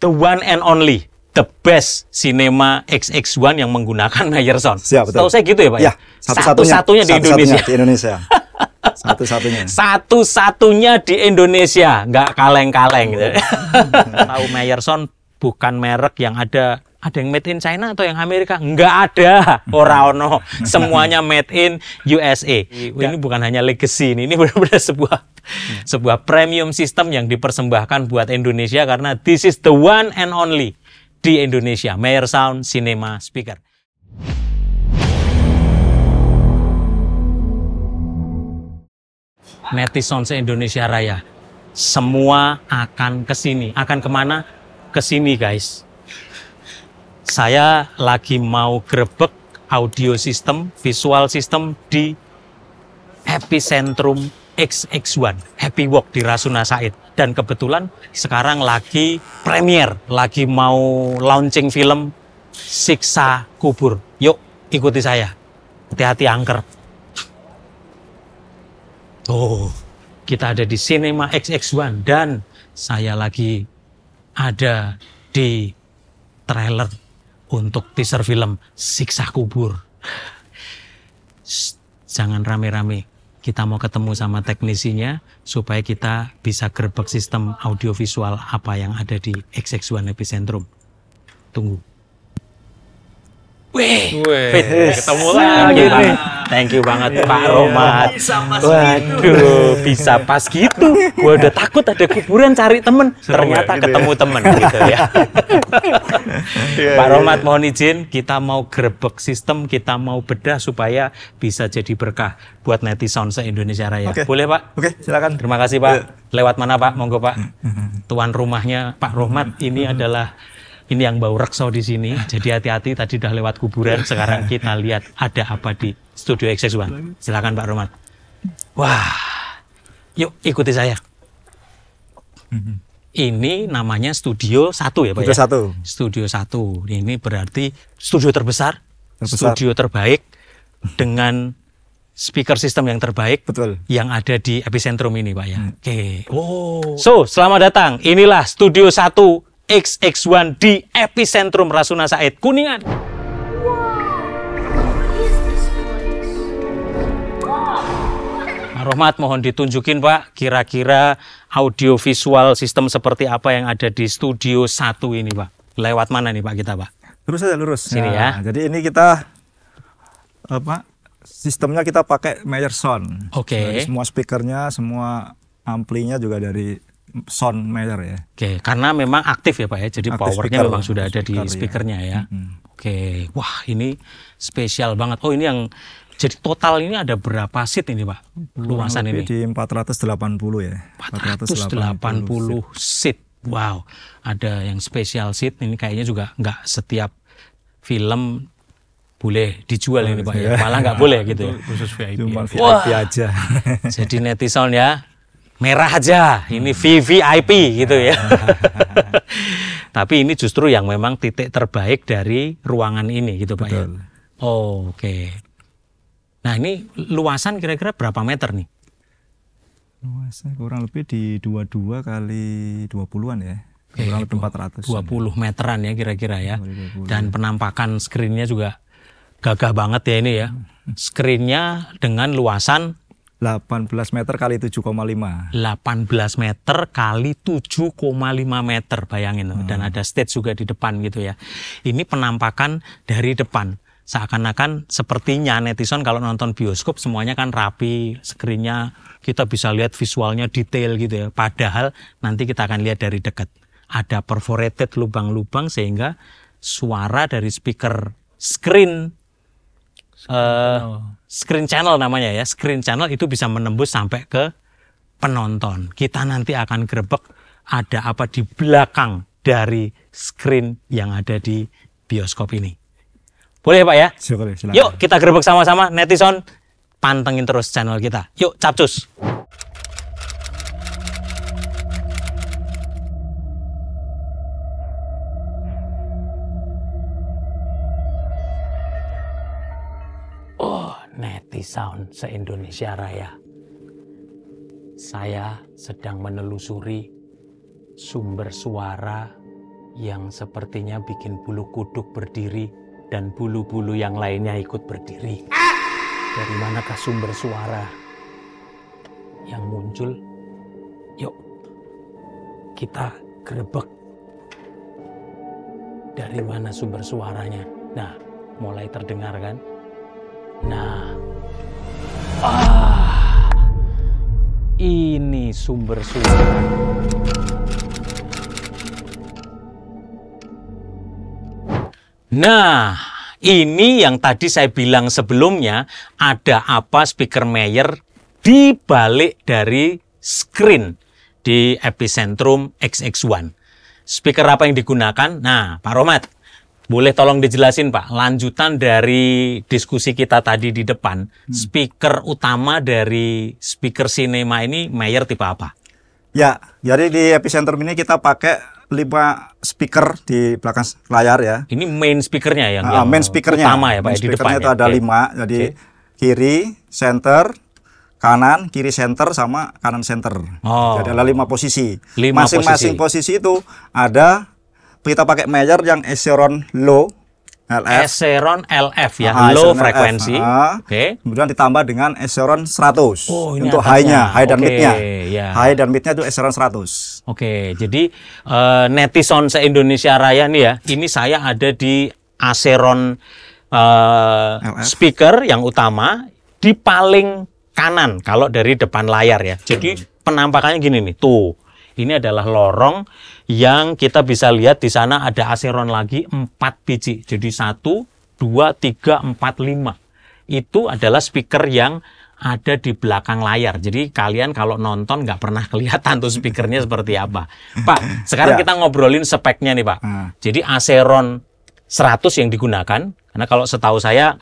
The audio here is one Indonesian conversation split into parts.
the one and only, the best cinema XX1 yang menggunakan Mayer Siap, betul. Tahu saya gitu ya, Pak? Ya, ya satu-satunya, satu di satu Indonesia. Di Indonesia. Satu-satunya. Satu-satunya di Indonesia, nggak kaleng-kaleng. Gitu. Oh. Tahu Mayer bukan merek yang ada ada yang made in China atau yang Amerika? Enggak ada, ora ono. Semuanya made in USA. Iya. Ini bukan hanya legacy ini, ini benar-benar sebuah sebuah premium sistem yang dipersembahkan buat Indonesia karena this is the one and only di Indonesia. Mayer Sound Cinema Speaker. Netizen se-Indonesia Raya. Semua akan ke sini. Akan kemana? Ke sini guys saya lagi mau grebek audio system, visual system di Epicentrum XX1, Happy Walk di Rasuna Said. Dan kebetulan sekarang lagi premier, lagi mau launching film Siksa Kubur. Yuk, ikuti saya. Hati-hati angker. Oh, kita ada di Cinema XX1 dan saya lagi ada di trailer untuk teaser film Siksa Kubur. Shh, jangan rame-rame. Kita mau ketemu sama teknisinya supaya kita bisa gerbek sistem audiovisual apa yang ada di XX1 Epicentrum. Tunggu. Weh, Weh ketemu lagi Thank you banget yeah, Pak Romat. Bisa pas gitu. Waduh, gitu. bisa pas gitu. Gua udah takut ada kuburan cari temen. Seru Ternyata gitu ya? ketemu ya. temen gitu ya. yeah, Pak iya, Romat iya. mohon izin, kita mau grebek sistem, kita mau bedah supaya bisa jadi berkah buat netizen se-Indonesia Raya. Okay. Boleh Pak? Oke, okay, silakan. Terima kasih Pak. Iya. Lewat mana Pak? Monggo Pak. Mm-hmm. Tuan rumahnya Pak Romat ini mm-hmm. adalah ini yang bau rekso di sini. Jadi hati-hati tadi udah lewat kuburan. Sekarang kita lihat ada apa di Studio XX1. Silakan Pak Roman. Wah, yuk ikuti saya. Mhm. Ini namanya Studio satu ya Pak Studio ya? Studio 1. Ini berarti studio terbesar, terbesar. studio terbaik dengan speaker system yang terbaik betul yang ada di epicentrum ini pak ya hmm. oke okay. oh. so selamat datang inilah studio satu. XX1 di epicentrum Rasuna Said Kuningan. Rohmat mohon ditunjukin Pak kira-kira audio visual sistem seperti apa yang ada di studio satu ini Pak. Lewat mana nih Pak kita Pak? Lurus aja lurus. Sini ya. ya. Jadi ini kita apa? Sistemnya kita pakai Meyer Sound. Oke. Okay. semua speakernya, semua amplinya juga dari sound meter ya. Oke, okay, karena memang aktif ya Pak ya. Jadi aktif powernya speaker, memang sudah ada speaker, di iya. speakernya ya. ya. Hmm. Oke. Okay. Wah, ini spesial banget. Oh, ini yang jadi total ini ada berapa seat ini Pak? Luasan ini? Di 480 ya. 480, 480 seat. Wow, ada yang spesial seat ini kayaknya juga nggak setiap film boleh dijual oh, ini Pak ya. Malah nggak boleh gitu. Ya. Khusus VIP. Cuma VIP aja. jadi netizen ya merah aja, ini hmm. VVIP gitu ya. Tapi ini justru yang memang titik terbaik dari ruangan ini gitu Pak ya. Oh, Oke. Okay. Nah ini luasan kira-kira berapa meter nih? Luasan kurang lebih di 22 kali 20-an ya. Kurang lebih 400. 20 ya. meteran ya kira-kira ya. Dan penampakan screennya juga gagah banget ya ini ya. Hmm. Screennya dengan luasan 18 meter kali 7,5. 18 meter kali 7,5 meter bayangin hmm. dan ada stage juga di depan gitu ya. Ini penampakan dari depan seakan-akan sepertinya netizen kalau nonton bioskop semuanya kan rapi, screennya kita bisa lihat visualnya detail gitu ya. Padahal nanti kita akan lihat dari dekat. Ada perforated lubang-lubang sehingga suara dari speaker screen Eh, screen channel namanya ya. Screen channel itu bisa menembus sampai ke penonton. Kita nanti akan grebek ada apa di belakang dari screen yang ada di bioskop ini. Boleh ya, Pak ya? Syukur, Yuk kita grebek sama-sama netizen pantengin terus channel kita. Yuk capcus. City Sound se-Indonesia Raya. Saya sedang menelusuri sumber suara yang sepertinya bikin bulu kuduk berdiri dan bulu-bulu yang lainnya ikut berdiri. Dari manakah sumber suara yang muncul? Yuk, kita grebek. Dari mana sumber suaranya? Nah, mulai terdengar kan? Nah, Ini sumber suara. Nah, ini yang tadi saya bilang sebelumnya, ada apa speaker Meyer di balik dari screen di Epicentrum XX1. Speaker apa yang digunakan? Nah, Pak Romat, boleh tolong dijelasin Pak, lanjutan dari diskusi kita tadi di depan, hmm. speaker utama dari speaker cinema ini Mayer tipe apa? Ya, jadi di epicenter ini kita pakai lima speaker di belakang layar ya. Ini main speakernya yang, uh, yang main speakernya utama ya Pak ya, main di depan. Ya? itu ya? ada okay. lima, jadi okay. kiri, center, kanan, kiri center sama kanan center. Oh. Jadi ada lima posisi. Masing-masing posisi. posisi itu ada kita pakai measure yang echelon low LF. Echelon LF ya, Aha, low frekuensi. Oke. Okay. Kemudian ditambah dengan echelon 100 oh, untuk high-nya, high dan okay, mid-nya. Yeah. High dan mid-nya itu echelon 100. Oke, okay, jadi uh, netizen se-Indonesia Raya nih ya, ini saya ada di Aceron uh, speaker yang utama di paling kanan kalau dari depan layar ya. Jadi hmm. penampakannya gini nih, tuh ini adalah lorong yang kita bisa lihat di sana ada aseron lagi 4 biji. Jadi 1, 2, 3, 4, 5. Itu adalah speaker yang ada di belakang layar. Jadi kalian kalau nonton nggak pernah kelihatan tuh speakernya seperti apa. Pak, sekarang ya. kita ngobrolin speknya nih Pak. Hmm. Jadi Aseron 100 yang digunakan, karena kalau setahu saya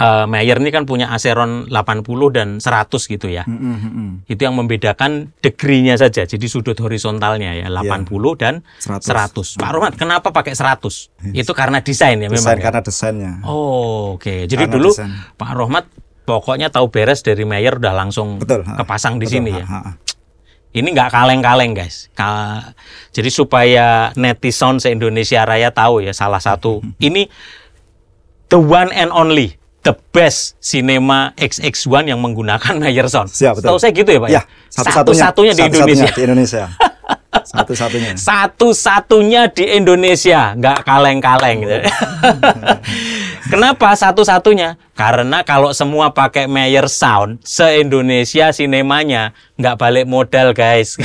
uh, eh, Mayer ini kan punya Aceron 80 dan 100 gitu ya. Mm -hmm. Itu yang membedakan degrinya saja. Jadi sudut horizontalnya ya 80 iya. yeah. dan 100. 100. Pak Rohmat, kenapa pakai 100? Yes. Itu karena desain ya memang. Desain ya? karena desainnya. Oh, oke. Okay. Jadi karena dulu desain. Pak Rohmat pokoknya tahu beres dari Mayer udah langsung betul, kepasang di sini ya. Ha, ha. Ini nggak kaleng-kaleng guys. Jadi supaya netizen se-Indonesia Raya tahu ya salah satu ini the one and only the best cinema XX1 yang menggunakan Meyerson. Sound, betul. Tahu saya gitu ya, Pak? Ya, ya satu-satunya satu di Indonesia. Satu-satunya di Indonesia. Satu-satunya. Satu-satunya di Indonesia, nggak kaleng-kaleng. Oh. Kenapa satu-satunya? Karena kalau semua pakai Meyer Sound, se-Indonesia sinemanya nggak balik modal, guys.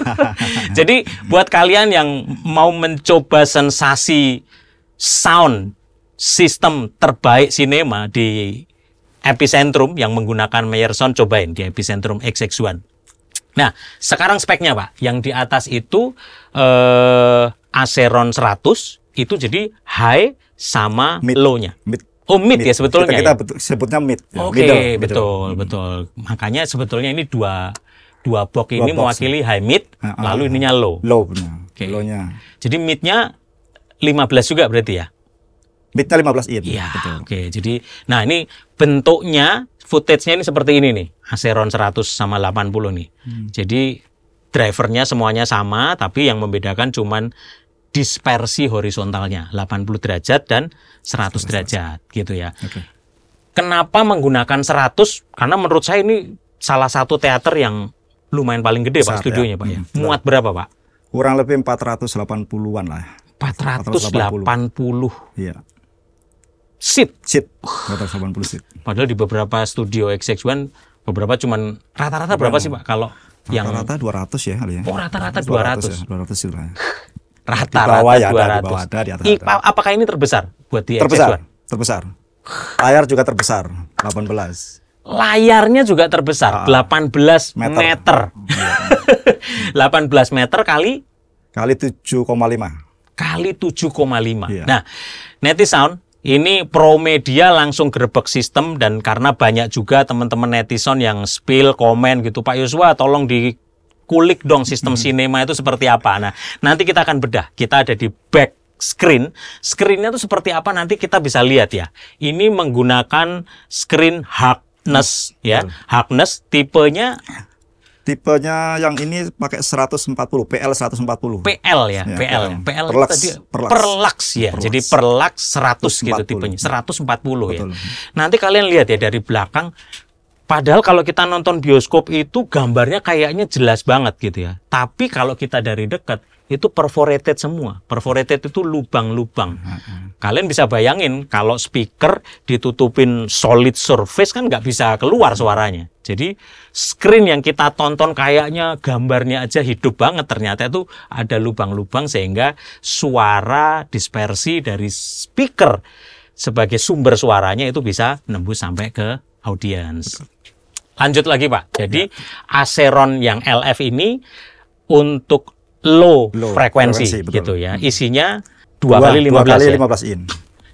Jadi buat kalian yang mau mencoba sensasi sound sistem terbaik sinema di Epicentrum yang menggunakan Meyerson cobain di Epicentrum XX1. Nah, sekarang speknya Pak, yang di atas itu eh, Aceron 100 itu jadi high sama low-nya. Mid. Oh mid, ya mid ya sebetulnya. Kita, kita ya? sebutnya mid. Ya. Oke, okay, betul, Hmm. betul. Makanya sebetulnya ini dua dua box ini box mewakili ya. high mid, uh, uh, lalu ah. ininya low. Low benar. Okay. Low-nya. Jadi midnya 15 juga berarti ya? Beta 15 in. Iya. iya oke, okay. jadi nah ini bentuknya footage-nya ini seperti ini nih. Aceron 100 sama 80 nih. Hmm. Jadi drivernya semuanya sama tapi yang membedakan cuman dispersi horizontalnya 80 derajat dan 100 derajat gitu ya. Okay. Kenapa menggunakan 100? Karena menurut saya ini salah satu teater yang lumayan paling gede Besar, Pak ya. studionya ya. Pak ya. Hmm, Muat berapa Pak? Kurang lebih 480-an lah. 480. 480. Iya seat. Seat. rata 80 seat. Padahal di beberapa studio XX1 beberapa cuman rata-rata berapa sih Pak kalau rata-rata yang rata-rata 200 ya kali ya. Oh, rata-rata 200. 200 sih lah. Ya. Rata-rata 200. Ya, ada, di bawah ada, di atas I, Apakah ini terbesar buat di terbesar, XX1? Terbesar. Terbesar. Layar juga terbesar, 18 layarnya juga terbesar, ah, 18 meter. meter. 18 iya. meter kali kali 7,5. Kali 7,5. Iya. Nah, sound ini pro media langsung gerbek sistem dan karena banyak juga teman-teman netizen yang spill komen gitu Pak Yosua tolong di kulik dong sistem hmm. sinema itu seperti apa. Nah, nanti kita akan bedah. Kita ada di back screen. Screennya itu seperti apa nanti kita bisa lihat ya. Ini menggunakan screen hardness ya. Hmm. Hardness tipenya Tipenya yang ini pakai 140 PL 140. PL ya, ya PL. PL, ya. PL perlaks, tadi perlux. perlux ya. Perlux. Jadi perlaks 100 140. gitu tipenya, 140 ya. Betul. ya. Nanti kalian lihat ya dari belakang Padahal kalau kita nonton bioskop itu gambarnya kayaknya jelas banget gitu ya. Tapi kalau kita dari dekat itu perforated semua. Perforated itu lubang-lubang. Kalian bisa bayangin kalau speaker ditutupin solid surface kan nggak bisa keluar suaranya. Jadi screen yang kita tonton kayaknya gambarnya aja hidup banget ternyata itu ada lubang-lubang sehingga suara dispersi dari speaker sebagai sumber suaranya itu bisa menembus sampai ke audiens. Lanjut lagi Pak. Jadi ya. Aceron yang LF ini untuk low, low frekuensi, frekuensi gitu ya. Isinya dua, kali 15 belas kali ya? in.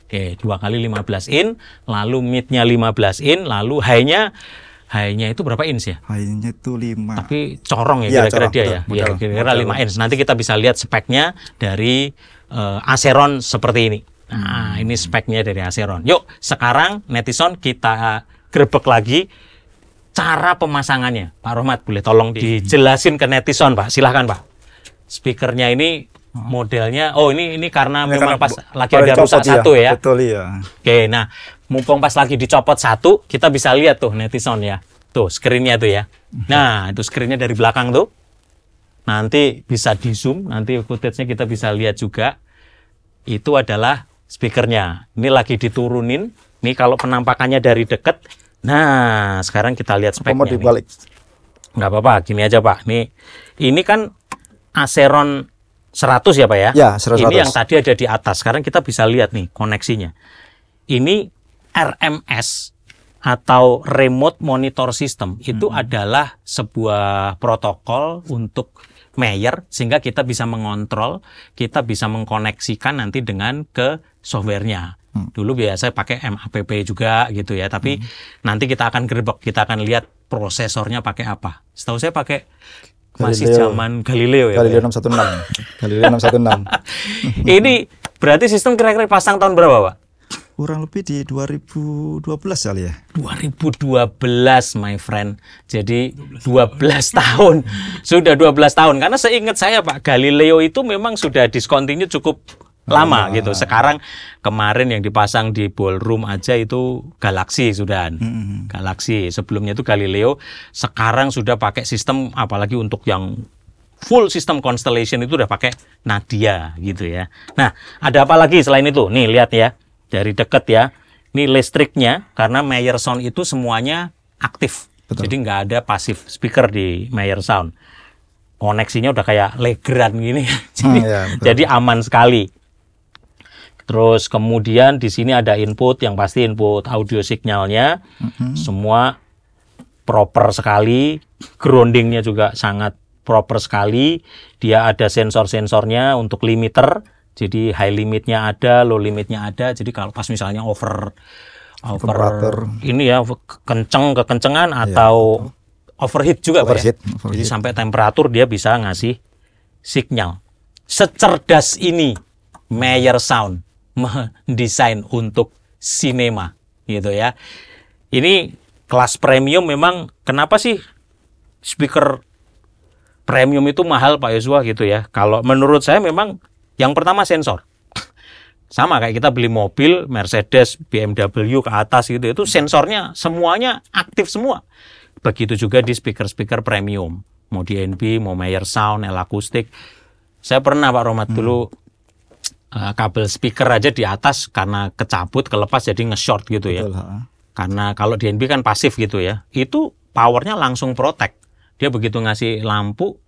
Oke, dua kali 15 in, lalu midnya 15 in, lalu high-nya high-nya itu berapa inch ya? High-nya itu 5. Tapi corong ya iya, kira-kira ya, dia ya. Betul, iya, kira-kira 5 inch. Nanti kita bisa lihat speknya dari uh, Aceron seperti ini. Nah, hmm. ini speknya dari Aceron. Yuk, sekarang netizen kita grebek lagi cara pemasangannya. Pak Rohmat boleh tolong dijelasin ke netizen, Pak. Silahkan, Pak speakernya ini modelnya oh ini ini karena ini memang karena pas lagi ada rusak iya. satu ya. Betul ya. Oke, nah mumpung pas lagi dicopot satu, kita bisa lihat tuh netizen ya. Tuh screennya tuh ya. Nah, itu screennya dari belakang tuh. Nanti bisa di zoom, nanti footage-nya kita bisa lihat juga. Itu adalah speakernya. Ini lagi diturunin. Ini kalau penampakannya dari dekat. Nah, sekarang kita lihat speknya. Nggak apa-apa, gini aja Pak. Ini ini kan Aceron 100 ya Pak ya? Ya, 100. Ini yang tadi ada di atas. Sekarang kita bisa lihat nih koneksinya. Ini RMS atau remote monitor system itu adalah sebuah protokol untuk mayor sehingga kita bisa mengontrol, kita bisa mengkoneksikan nanti dengan ke softwarenya. Hmm. Dulu biasa pakai MAPP juga gitu ya, tapi hmm. nanti kita akan gerbek, kita akan lihat prosesornya pakai apa. Setahu saya pakai masih zaman Galileo ya. ya? Galileo 616. Galileo 616. ini berarti sistem kira-kira pasang tahun berapa, Pak? Kurang lebih di 2012 kali ya. 2012, my friend. Jadi 12, 12 tahun. sudah 12 tahun. Karena seingat saya Pak Galileo itu memang sudah discontinue cukup lama oh, gitu. Sekarang kemarin yang dipasang di ballroom aja itu Galaxy sudah. Hmm, hmm, hmm. Galaxy. Sebelumnya itu Galileo. Sekarang sudah pakai sistem apalagi untuk yang full sistem constellation itu udah pakai Nadia gitu ya. Nah, ada apa lagi selain itu? Nih lihat ya. Dari dekat ya. Ini listriknya karena Meyer Sound itu semuanya aktif. Betul. Jadi nggak ada pasif speaker di Meyer Sound. Koneksinya udah kayak legran gini. Hmm, jadi, hmm, ya, jadi aman sekali Terus kemudian di sini ada input yang pasti input audio signalnya. Mm-hmm. Semua proper sekali, groundingnya juga sangat proper sekali. Dia ada sensor-sensornya untuk limiter. Jadi high limitnya ada, low limitnya ada. Jadi kalau pas misalnya over over ini ya kenceng kekencengan iya, atau yeah. overheat juga overheat, ya. Overheat. Jadi sampai temperatur dia bisa ngasih signal. Secerdas ini Mayer Sound mendesain untuk cinema gitu ya. Ini kelas premium memang kenapa sih speaker premium itu mahal Pak Yosua gitu ya. Kalau menurut saya memang yang pertama sensor. Sama kayak kita beli mobil Mercedes, BMW ke atas gitu itu sensornya semuanya aktif semua. Begitu juga di speaker-speaker premium. Mau DNB, mau Meyer Sound, L Acoustic. Saya pernah Pak Romat hmm. dulu Eh, kabel speaker aja di atas karena kecabut kelepas jadi nge-short gitu ya. Betul, Karena kalau DNB kan pasif gitu ya. Itu powernya langsung protect. Dia begitu ngasih lampu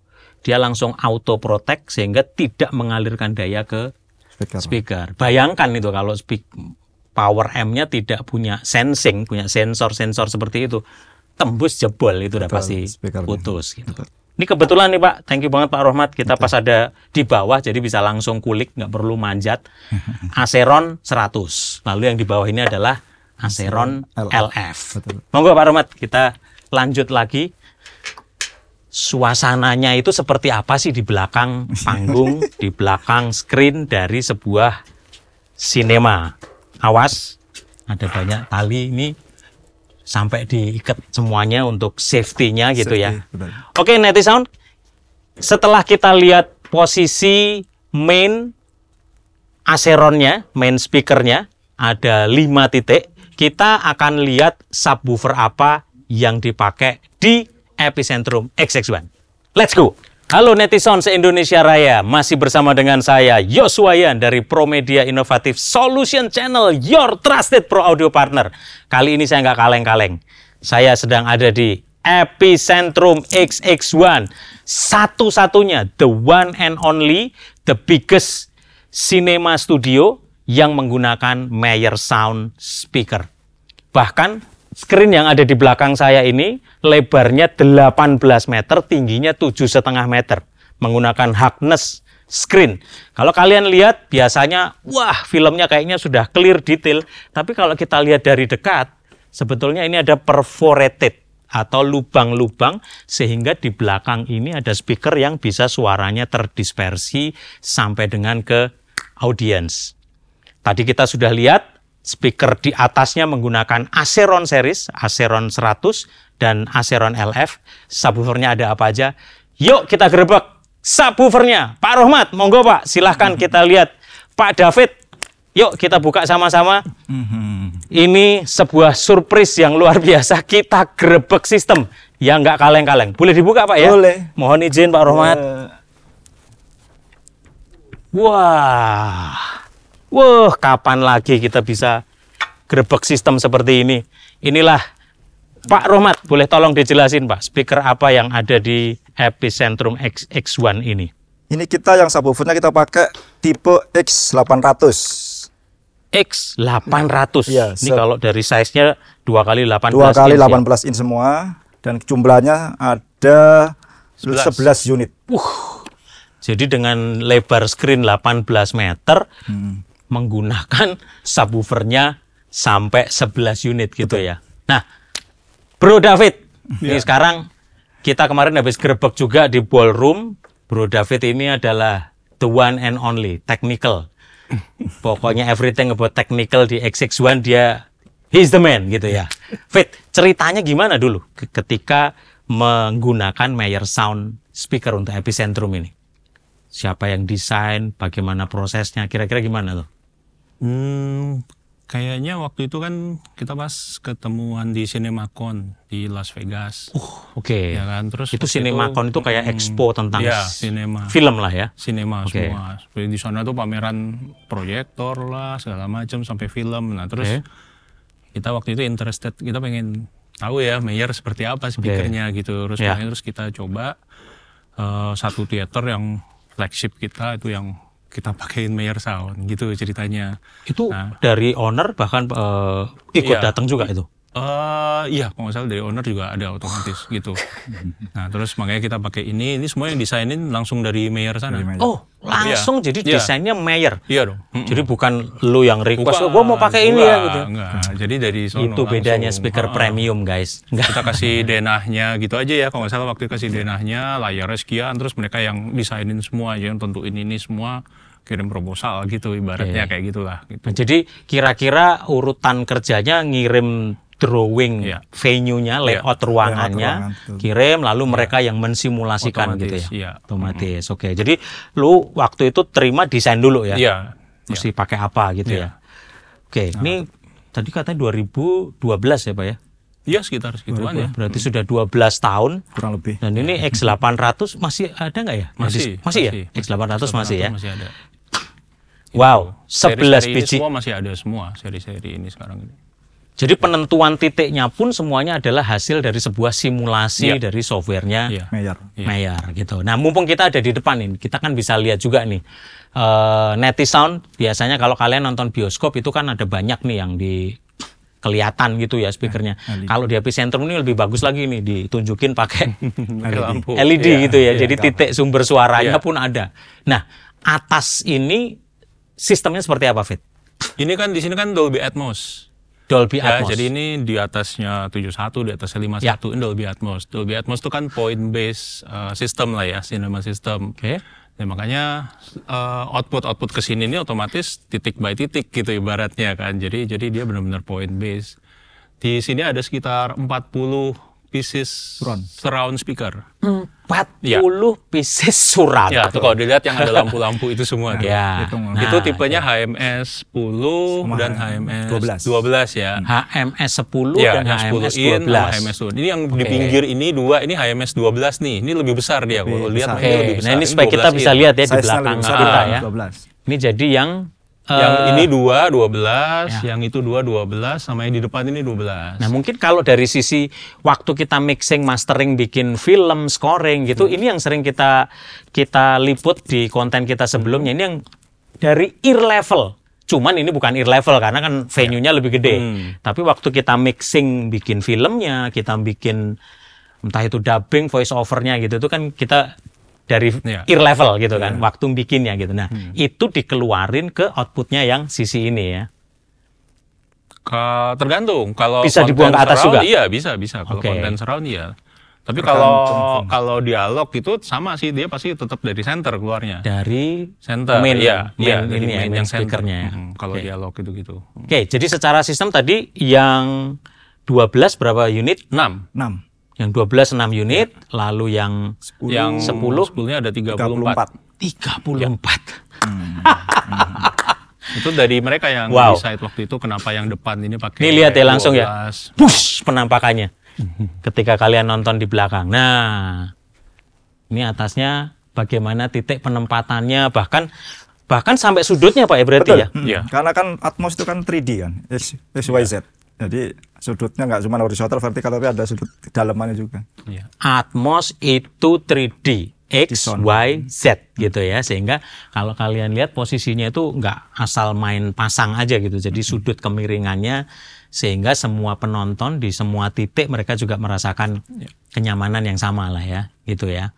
dia langsung auto protect sehingga tidak mengalirkan daya ke speaker. speaker. Bayangkan itu kalau speak power M-nya tidak punya sensing, punya sensor-sensor seperti itu, tembus jebol itu udah pasti putus gitu. Betul. Ini kebetulan nih Pak, thank you banget Pak Rohmat. Kita pas ada di bawah jadi bisa langsung kulik, nggak perlu manjat. Aceron 100. Lalu yang di bawah ini adalah Aceron LF. Betul. Monggo Pak Rohmat, kita lanjut lagi. Suasananya itu seperti apa sih di belakang panggung, di belakang screen dari sebuah sinema? Awas, ada banyak tali ini sampai diikat semuanya untuk safety-nya gitu ya. safety, ya. Benar. Oke, Neti Sound. Setelah kita lihat posisi main Aceronnya, main speakernya ada lima titik. Kita akan lihat subwoofer apa yang dipakai di Epicentrum XX1. Let's go. Halo netizen se-Indonesia Raya, masih bersama dengan saya Yoswayan dari Promedia Innovative Solution Channel, your trusted pro audio partner. Kali ini saya nggak kaleng-kaleng, saya sedang ada di Epicentrum XX1, satu-satunya, the one and only, the biggest cinema studio yang menggunakan Meyer Sound Speaker. Bahkan Screen yang ada di belakang saya ini lebarnya 18 meter, tingginya 7,5 meter. Menggunakan hardness screen. Kalau kalian lihat biasanya wah filmnya kayaknya sudah clear detail, tapi kalau kita lihat dari dekat sebetulnya ini ada perforated atau lubang-lubang sehingga di belakang ini ada speaker yang bisa suaranya terdispersi sampai dengan ke audience. Tadi kita sudah lihat speaker di atasnya menggunakan Aceron series, Aceron 100 dan Aceron LF. Subwoofernya ada apa aja? Yuk kita gerebek subwoofernya. Pak Rohmat, monggo Pak, silahkan mhm. kita lihat. Pak David, yuk kita buka sama-sama. Mhm. Ini sebuah surprise yang luar biasa. Kita gerebek sistem yang nggak kaleng-kaleng. Boleh dibuka Pak ya? Boleh. Mohon izin Pak Rohmat. Eh. Wah. Wah, kapan lagi kita bisa grebek sistem seperti ini? Inilah Pak Romat, boleh tolong dijelasin Pak, speaker apa yang ada di Epicentrum X, X1 ini? Ini kita yang subwoofernya kita pakai tipe X800. X 800. Ya, ini kalau dari size-nya 2 kali 18 2 kali 18 in, ya? semua dan jumlahnya ada 11, 11 unit. Uh. Jadi dengan lebar screen 18 meter, hmm menggunakan subwoofernya sampai 11 unit gitu ya. Nah, Bro David, ya. ini iya. sekarang kita kemarin habis gerebek juga di ballroom. Bro David ini adalah the one and only technical. Pokoknya everything about technical di X61 dia he's the man gitu ya. Fit, ceritanya gimana dulu ketika menggunakan Meyer Sound speaker untuk epicentrum ini? Siapa yang desain, bagaimana prosesnya, kira-kira gimana tuh? Hmm, kayaknya waktu itu kan kita pas ketemuan di Cinemacon di Las Vegas. Uh, oke. Okay. Ya kan terus itu Cinemacon itu, itu kayak expo tentang ya, cinema. film lah ya. Cinema okay. semua. Seperti di sana tuh pameran proyektor lah segala macam sampai film. Nah, terus okay. kita waktu itu interested kita pengen tahu ya Meyer seperti apa speakernya okay. gitu. Terus yeah. terus kita coba uh, satu teater yang flagship kita itu yang kita pakaiin Mayer Sound gitu ceritanya. Itu nah, dari owner bahkan uh, ikut iya, datang juga itu. Uh, iya, kalau misalnya dari owner juga ada otomatis gitu. Nah terus makanya kita pakai ini, ini semua yang desainin langsung dari Mayer sana. Dari Oh langsung ya. jadi ya. desainnya Mayer. Iya dong. Mm -mm. Jadi bukan lu yang request, oh, Gua mau pakai ini ya gitu. Enggak. Jadi dari sono Itu bedanya langsung, speaker premium guys. Enggak. Kita kasih denahnya gitu aja ya. Kalau nggak salah waktu kasih denahnya, layarnya sekian, terus mereka yang desainin semua aja yang tentuin ini semua kirim proposal gitu ibaratnya yeah. kayak gitulah gitu. Nah, jadi kira-kira urutan kerjanya ngirim drawing yeah. venue-nya, iya. layout yeah. ruangannya, ruangan, kirim lalu yeah. mereka yang mensimulasikan gitu otomatis, gitu ya. Yeah. Otomatis. Mm -hmm. Oke. Okay. Jadi lu waktu itu terima desain dulu ya. Yeah. Mesti yeah. pakai apa gitu yeah. ya. Oke, okay. nah. ini tadi katanya 2012 ya, Pak ya? Iya sekitar segituan ya. Berarti hmm. sudah 12 tahun kurang lebih. Dan ini iya. X800 masih ada nggak ya? Masih, masih, masih ya. Masih, X800 masih, masih ya. Masih ada. Gitu. Wow, seri -seri 11 biji. Semua masih ada semua seri-seri ini sekarang ini. Jadi penentuan titiknya pun semuanya adalah hasil dari sebuah simulasi yeah. dari softwarenya yeah. Mayer. Yeah. Mayer gitu. Nah, mumpung kita ada di depan ini, kita kan bisa lihat juga nih uh, eh, Sound. biasanya kalau kalian nonton bioskop itu kan ada banyak nih yang di kelihatan gitu ya speakernya. Nah, e kalau di epicentrum ini lebih bagus lagi nih ditunjukin pakai LED, LED iya. gitu ya. Iya, Jadi titik sumber suaranya iya. pun ada. Nah, atas ini sistemnya seperti apa Fit? Ini kan di sini kan Dolby Atmos. Dolby ya, Atmos. Jadi ini di atasnya 71, di atasnya 51 ya. ini Dolby Atmos. Dolby Atmos itu kan point based uh, system lah ya, cinema system. Oke. Okay. Ya, nah, makanya uh, output-output ke sini ini otomatis titik by titik gitu ibaratnya kan. Jadi jadi dia benar-benar point based. Di sini ada sekitar 40 pieces surround, surround speaker. 40 ya. pieces surround. Ya, itu kalau dilihat yang ada lampu-lampu itu semua nah, Ya. Itu, nah, itu tipenya ya. HMS 10 Sama dan HMS 12. 12 ya. HMS 10 ya, dan HMS 10 12. In, HMS 12. Ini yang okay. di pinggir ini dua, ini HMS 12 nih. Ini lebih besar dia. Kalau lihat okay. Nah ini lebih besar. Nah, ini supaya kita bisa in. Gitu. lihat ya di belakang kita ya. 12. Ini jadi yang yang eh, ini dua dua belas, ya. yang itu dua dua belas, sama yang di depan ini dua belas. Nah mungkin kalau dari sisi waktu kita mixing, mastering, bikin film, scoring gitu, hmm. ini yang sering kita kita liput di konten kita sebelumnya, ini yang dari ear level. Cuman ini bukan ear level karena kan ya. venue-nya lebih gede. Hmm. Tapi waktu kita mixing, bikin filmnya, kita bikin entah itu dubbing, voice overnya gitu, itu kan kita dari yeah. Iya. ear level gitu kan, iya. waktu bikinnya gitu. Nah, hmm. itu dikeluarin ke outputnya yang sisi ini ya. Ke, tergantung kalau bisa dibuang ke atas surround, juga. Iya, bisa, bisa. Kalau okay. konten surround iya. Tapi kalau kalau dialog itu sama sih dia pasti tetap dari center keluarnya. Dari center. Main, iya, ya, main, ya, main, ini main, main yang speakernya. Ya. Hmm, kalau okay. dialog itu gitu. Oke, okay, jadi secara sistem tadi yang 12 berapa unit? 6. 6 yang 12 6 unit, lalu yang 10 yang 10 10 puluh ada 34. 34. empat Hmm. itu dari mereka yang wow. decide waktu itu kenapa yang depan ini pakai Ini lihat ya langsung ya. Push penampakannya. Ketika kalian nonton di belakang. Nah, ini atasnya bagaimana titik penempatannya bahkan bahkan sampai sudutnya Pak ya berarti Betul. ya. Hmm. Iya. yeah. Karena kan Atmos itu kan 3D kan, X Y Z. Iya. Jadi sudutnya nggak cuma horizontal vertikal tapi ada sudut dalamannya juga. Iya. Atmos itu 3D. X, Y, Z gitu ya sehingga kalau kalian lihat posisinya itu nggak asal main pasang aja gitu jadi sudut kemiringannya sehingga semua penonton di semua titik mereka juga merasakan iya. kenyamanan yang sama lah ya gitu ya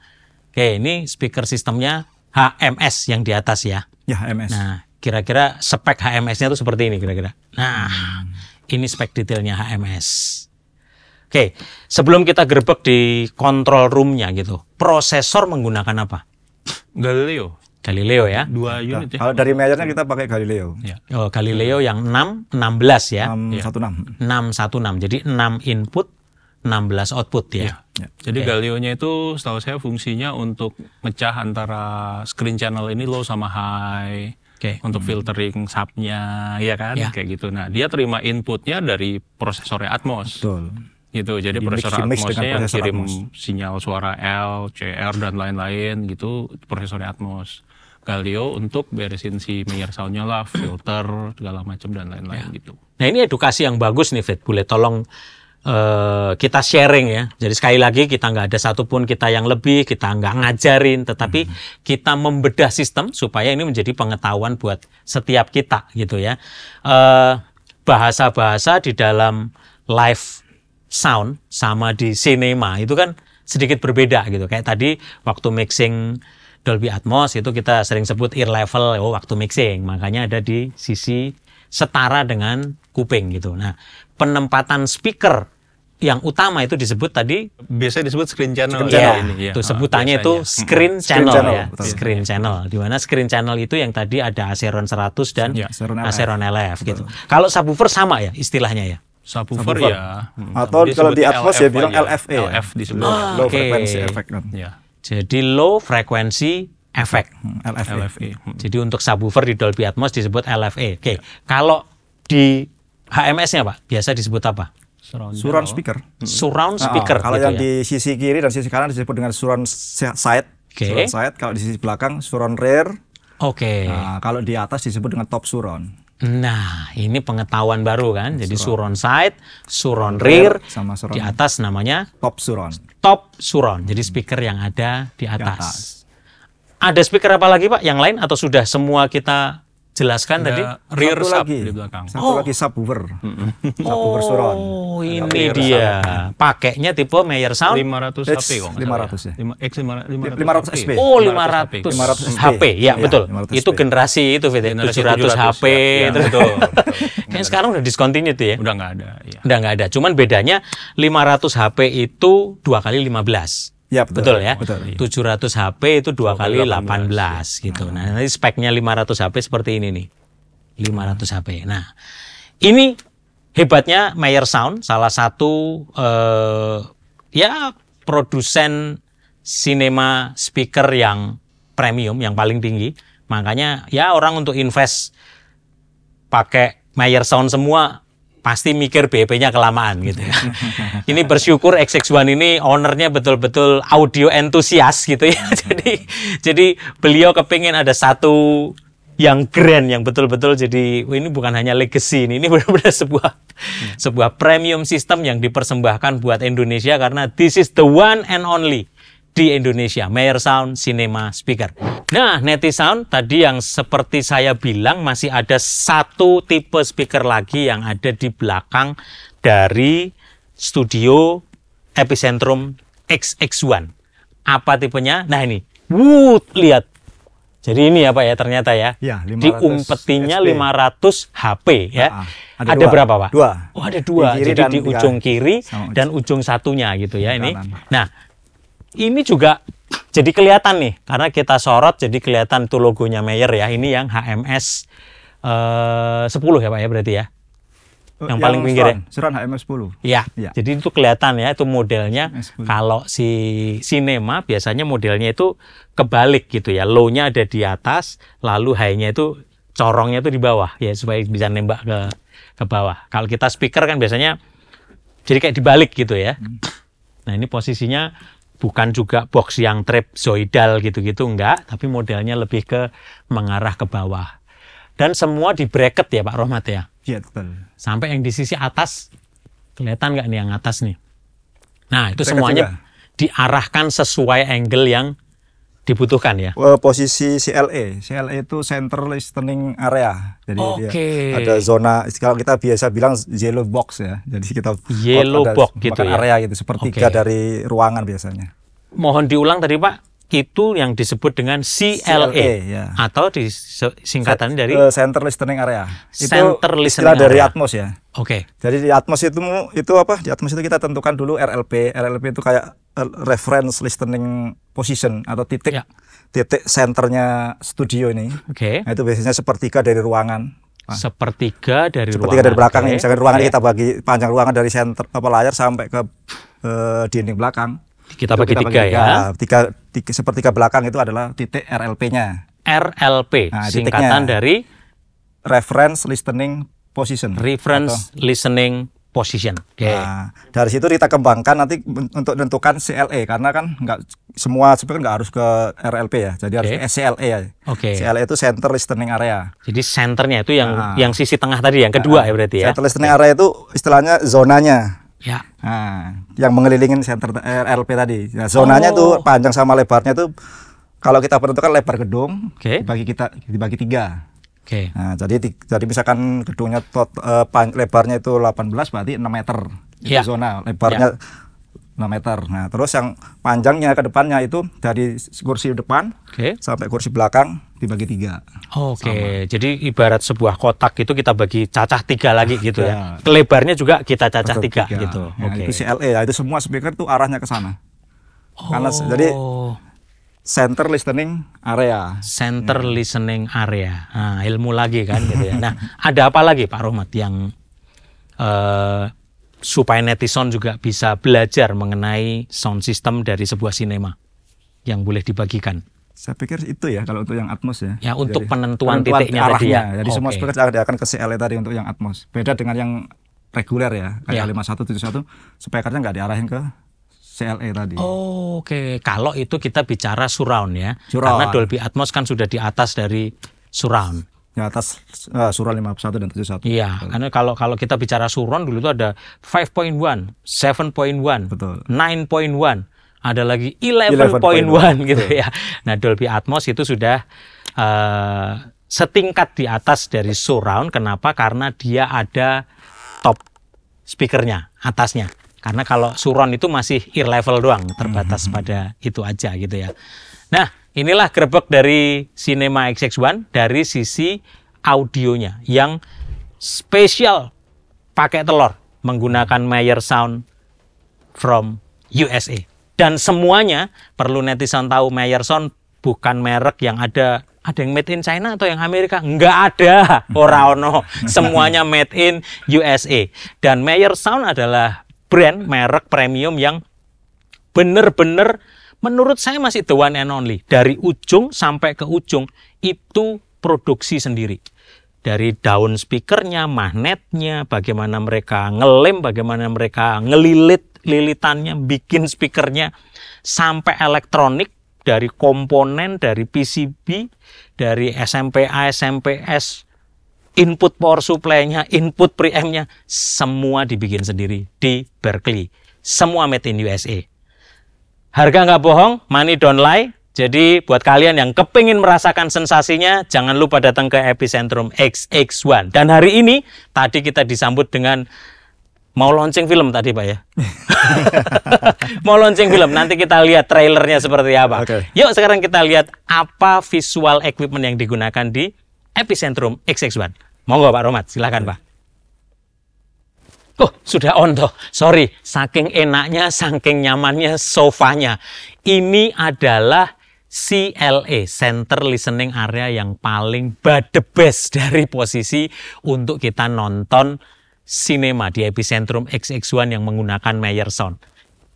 oke ini speaker sistemnya HMS yang di atas ya ya HMS nah kira-kira spek HMS-nya itu seperti ini kira-kira nah hmm ini spek detailnya HMS. Oke, sebelum kita gerbek di kontrol roomnya gitu, prosesor menggunakan apa? Galileo. Galileo ya. Dua unit ya. Kalau dari majornya kita pakai Galileo. Ya. Oh, Galileo yang 6 16 ya. 616. 616. Jadi 6 input, 16 output ya. ya. ya. Jadi okay. Ya. Galileo-nya itu setahu saya fungsinya untuk mecah antara screen channel ini low sama high okay. untuk hmm. filtering subnya ya kan ya. kayak gitu nah dia terima inputnya dari prosesornya Atmos Betul. gitu jadi, jadi prosesor Atmosnya yang kirim Atmos. sinyal suara L, CR dan lain-lain gitu prosesornya Atmos Galio untuk beresin si mirror soundnya lah filter segala macam dan lain-lain ya. gitu nah ini edukasi yang bagus nih Fit boleh tolong uh, kita sharing ya. Jadi sekali lagi kita nggak ada satupun kita yang lebih, kita nggak ngajarin, tetapi hmm. kita membedah sistem supaya ini menjadi pengetahuan buat setiap kita gitu ya. bahasa eh, bahasa-bahasa di dalam live sound sama di cinema itu kan sedikit berbeda gitu. Kayak tadi waktu mixing Dolby Atmos itu kita sering sebut ear level oh, waktu mixing. Makanya ada di sisi setara dengan kuping gitu. Nah, penempatan speaker yang utama itu disebut tadi biasanya disebut screen channel. Screen ya. channel. Ya, ini, ya. Tuh, ah, sebutannya oh, itu hmm. screen channel, screen channel ya. Betul. Screen iya. channel. Di mana screen channel itu yang tadi ada Aceron 100 dan ya, Aceron LF, Aceron LF gitu. Kalau subwoofer sama ya istilahnya ya. Subwoofer, ya. Hmm. Atau kalau di Atmos ya bilang LFE. Ya. LF disebut oh, low okay. frequency effect kan. Ya. Jadi low frequency effect hmm, LFE. LFA. E. Hmm. Jadi untuk subwoofer di Dolby Atmos disebut LFE. Oke. Okay. Ya. Kalau di HMS-nya Pak, biasa disebut apa? surround, surround speaker. Mm-hmm. Surround ah, speaker. Oh, kalau gitu yang ya? di sisi kiri dan sisi kanan disebut dengan surround side. Okay. Surround side. Kalau di sisi belakang surround rear. Oke. Okay. Nah, kalau di atas disebut dengan top surround. Nah, ini pengetahuan baru kan. Jadi surround, surround side, surround rear, sama surround di atas namanya top surround. Top surround. Jadi speaker yang ada Di atas. Ada speaker apa lagi Pak? Yang lain atau sudah semua kita jelaskan ada tadi rear sub lagi, di belakang. Satu oh. lagi subwoofer. subwoofer Suron. Oh, ini dia. Pakainya tipe Meyer Sound 500 HP kok 500 ya. ya? X 500 HP. Oh, 500 500 HP. Ya, iya, betul. Itu generasi itu VT 700 HP itu betul. Kan sekarang udah discontinued ya. Udah nggak ada, iya. Udah nggak ada. Cuman bedanya 500 HP itu dua kali 15. Ya, betul, betul ya. Betul, iya. 700 HP itu dua kali 18, 18 ya. gitu. Nah, nanti speknya 500 HP seperti ini nih. 500 HP. Nah, ini hebatnya Meyer Sound salah satu eh, ya produsen cinema speaker yang premium yang paling tinggi. Makanya ya orang untuk invest pakai Meyer Sound semua pasti mikir bp nya kelamaan gitu ya. ini bersyukur XX1 ini ownernya betul-betul audio entusias gitu ya. jadi jadi beliau kepingin ada satu yang grand yang betul-betul jadi ini bukan hanya legacy ini ini benar-benar sebuah hmm. sebuah premium sistem yang dipersembahkan buat Indonesia karena this is the one and only di Indonesia, Mayer Sound Cinema Speaker. Nah, Neti Sound tadi yang seperti saya bilang masih ada satu tipe speaker lagi yang ada di belakang dari studio Epicentrum XX1. Apa tipenya? Nah ini, wood lihat. Jadi ini ya Pak ya ternyata ya. ya umpetinya 500 HP ya. Nah, ada, ada dua. berapa Pak? Dua. Oh ada dua. Di Jadi di ujung kiri dan ujung satunya gitu ya Kanan. ini. Nah ini juga jadi kelihatan nih karena kita sorot jadi kelihatan tuh logonya Mayer ya ini yang HMS eh, uh, 10 ya Pak ya berarti ya yang, yang paling pinggir ya. Seran HMS 10. Iya. Ya. Jadi itu kelihatan ya itu modelnya. Kalau si Cinema biasanya modelnya itu kebalik gitu ya. Low-nya ada di atas, lalu high-nya itu corongnya itu di bawah ya supaya bisa nembak ke ke bawah. Kalau kita speaker kan biasanya jadi kayak dibalik gitu ya. Hmm. Nah, ini posisinya bukan juga box yang trapezoidal gitu-gitu enggak, tapi modelnya lebih ke mengarah ke bawah. Dan semua di bracket ya Pak Rohmat ya? Iya betul. Sampai yang di sisi atas, kelihatan nggak nih yang atas nih? Nah itu bracket semuanya juga. diarahkan sesuai angle yang dibutuhkan ya? Eh, posisi CLE, CLE itu Central Listening Area. Jadi okay. dia ada zona kalau kita biasa bilang yellow box ya. Jadi kita yellow ada box gitu ya. area gitu Seperti okay. dari ruangan biasanya. Mohon diulang tadi Pak. Itu yang disebut dengan CLE, CLE ya. atau di singkatannya dari eh, Center Listening Area. Center itu Listening istilah Area. dari Atmos ya. Oke. Okay. Jadi di Atmos itu itu apa? Di Atmos itu kita tentukan dulu RLP. RLP itu kayak eh, reference listening position atau titik yeah. titik senternya studio ini. Oke. Okay. Nah, itu biasanya sepertiga dari ruangan. Nah. sepertiga dari sepertiga ruangan. dari belakang okay. misalkan ruangan yeah. kita bagi panjang ruangan dari center apa layar sampai ke uh, dinding belakang. Kita bagi kita tiga ya. tiga ya. Tiga, tiga sepertiga belakang itu adalah titik RLP-nya. RLP nah, singkatan dari reference listening position. Reference atau? listening position. Okay. Nah, dari situ kita kembangkan nanti untuk menentukan CLE karena kan nggak semua sebenarnya nggak harus ke RLP ya, jadi okay. harus ke SCLE ya. Oke. Okay. CLE itu Center Listening Area. Jadi centernya itu yang nah. yang sisi tengah tadi yang kedua nah, ya berarti ya. Center Listening okay. Area itu istilahnya zonanya. Ya. Nah, yang mengelilingin center eh, RLP tadi. Nah, zonanya oh. tuh panjang sama lebarnya tuh kalau kita menentukan lebar gedung okay. dibagi kita dibagi tiga. Oke. Okay. Nah, jadi jadi misalkan gedungnya tot, uh, pan, lebarnya itu 18 berarti 6 meter yeah. zona lebarnya yeah. Iya. 6 meter. Nah, terus yang panjangnya ke depannya itu dari kursi depan okay. sampai kursi belakang dibagi tiga. Oke, okay. jadi ibarat sebuah kotak itu kita bagi cacah tiga lagi gitu ya. ya. Lebarnya juga kita cacah tiga, tiga gitu. Ya, Oke. Okay. Itu CLE ya, itu semua speaker tuh arahnya ke sana. Oh. Karena jadi center listening area. Center hmm. listening area. Nah, ilmu lagi kan gitu ya. Nah, ada apa lagi Pak Rohmat yang uh, supaya netizen juga bisa belajar mengenai sound system dari sebuah sinema yang boleh dibagikan? Saya pikir itu ya kalau untuk yang Atmos ya. Ya untuk jadi, penentuan, penentuan titiknya arahnya. ya. Jadi okay. semua speaker akan ke CLE tadi untuk yang Atmos. Beda dengan yang reguler ya kayak yeah. 5171 speakernya nggak diarahin ke CLE tadi. Oh, oke. Okay. Kalau itu kita bicara surround ya. Surround. Karena Dolby Atmos kan sudah di atas dari surround. Di atas uh, surround 51 dan 71. Iya, karena kalau kalau kita bicara surround dulu itu ada 5.1, 7.1, 9.1 ada lagi 11.1 gitu ya. Nah, Dolby Atmos itu sudah uh, setingkat di atas dari surround. Kenapa? Karena dia ada top speakernya atasnya. Karena kalau suron itu masih ear level doang, terbatas mm -hmm. pada itu aja gitu ya. Nah, inilah gerbek dari Cinema XX1 dari sisi audionya yang spesial pakai telur menggunakan Meyer Sound from USA. Dan semuanya perlu netizen tahu Meyer Sound bukan merek yang ada ada yang made in China atau yang Amerika? Enggak ada, ora ono. Semuanya made in USA. Dan Meyer Sound adalah brand merek premium yang benar-benar menurut saya masih the one and only dari ujung sampai ke ujung itu produksi sendiri dari daun speakernya, magnetnya, bagaimana mereka ngelem, bagaimana mereka ngelilit lilitannya, bikin speakernya sampai elektronik dari komponen dari PCB, dari SMP, smps input power supply-nya, input preamp-nya, semua dibikin sendiri di Berkeley. Semua made in USA. Harga nggak bohong, money don't lie. Jadi buat kalian yang kepingin merasakan sensasinya, jangan lupa datang ke Epicentrum XX1. Dan hari ini, tadi kita disambut dengan mau launching film tadi Pak ya. mau launching film, nanti kita lihat trailernya seperti apa. Okay. Yuk sekarang kita lihat apa visual equipment yang digunakan di Epicentrum XX1. Monggo Pak Romat, silakan Pak. Oh, sudah on toh. Sorry, saking enaknya, saking nyamannya sofanya. Ini adalah CLA, e, Center Listening Area yang paling the best dari posisi untuk kita nonton sinema di Epicentrum XX1 yang menggunakan Meyer Sound.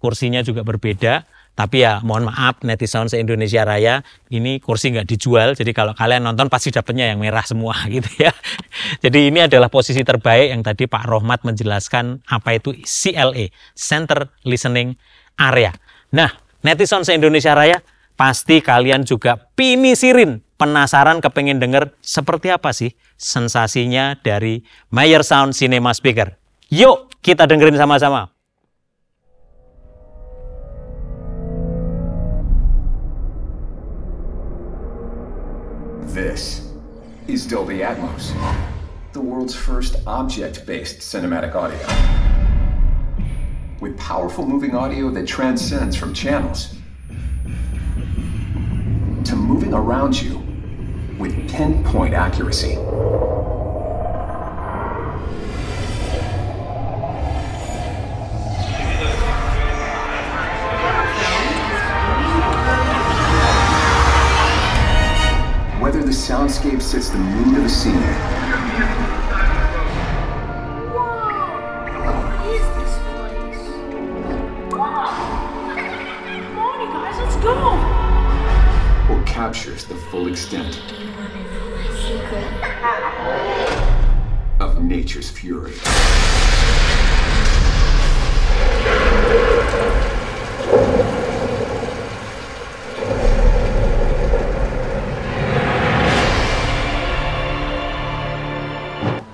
Kursinya juga berbeda, tapi ya mohon maaf netizen se-Indonesia Raya, ini kursi nggak dijual. Jadi kalau kalian nonton pasti dapetnya yang merah semua gitu ya. Jadi ini adalah posisi terbaik yang tadi Pak Rohmat menjelaskan apa itu CLA, e, Center Listening Area. Nah, netizen se-Indonesia Raya, pasti kalian juga pinisirin penasaran kepengen denger seperti apa sih sensasinya dari Mayer Sound Cinema Speaker. Yuk kita dengerin sama-sama. This is Dolby Atmos, the world's first object-based cinematic audio. With powerful moving audio that transcends from channels to moving around you with pinpoint accuracy. the soundscape sets the mood of the scene. Or captures the full extent of nature's fury.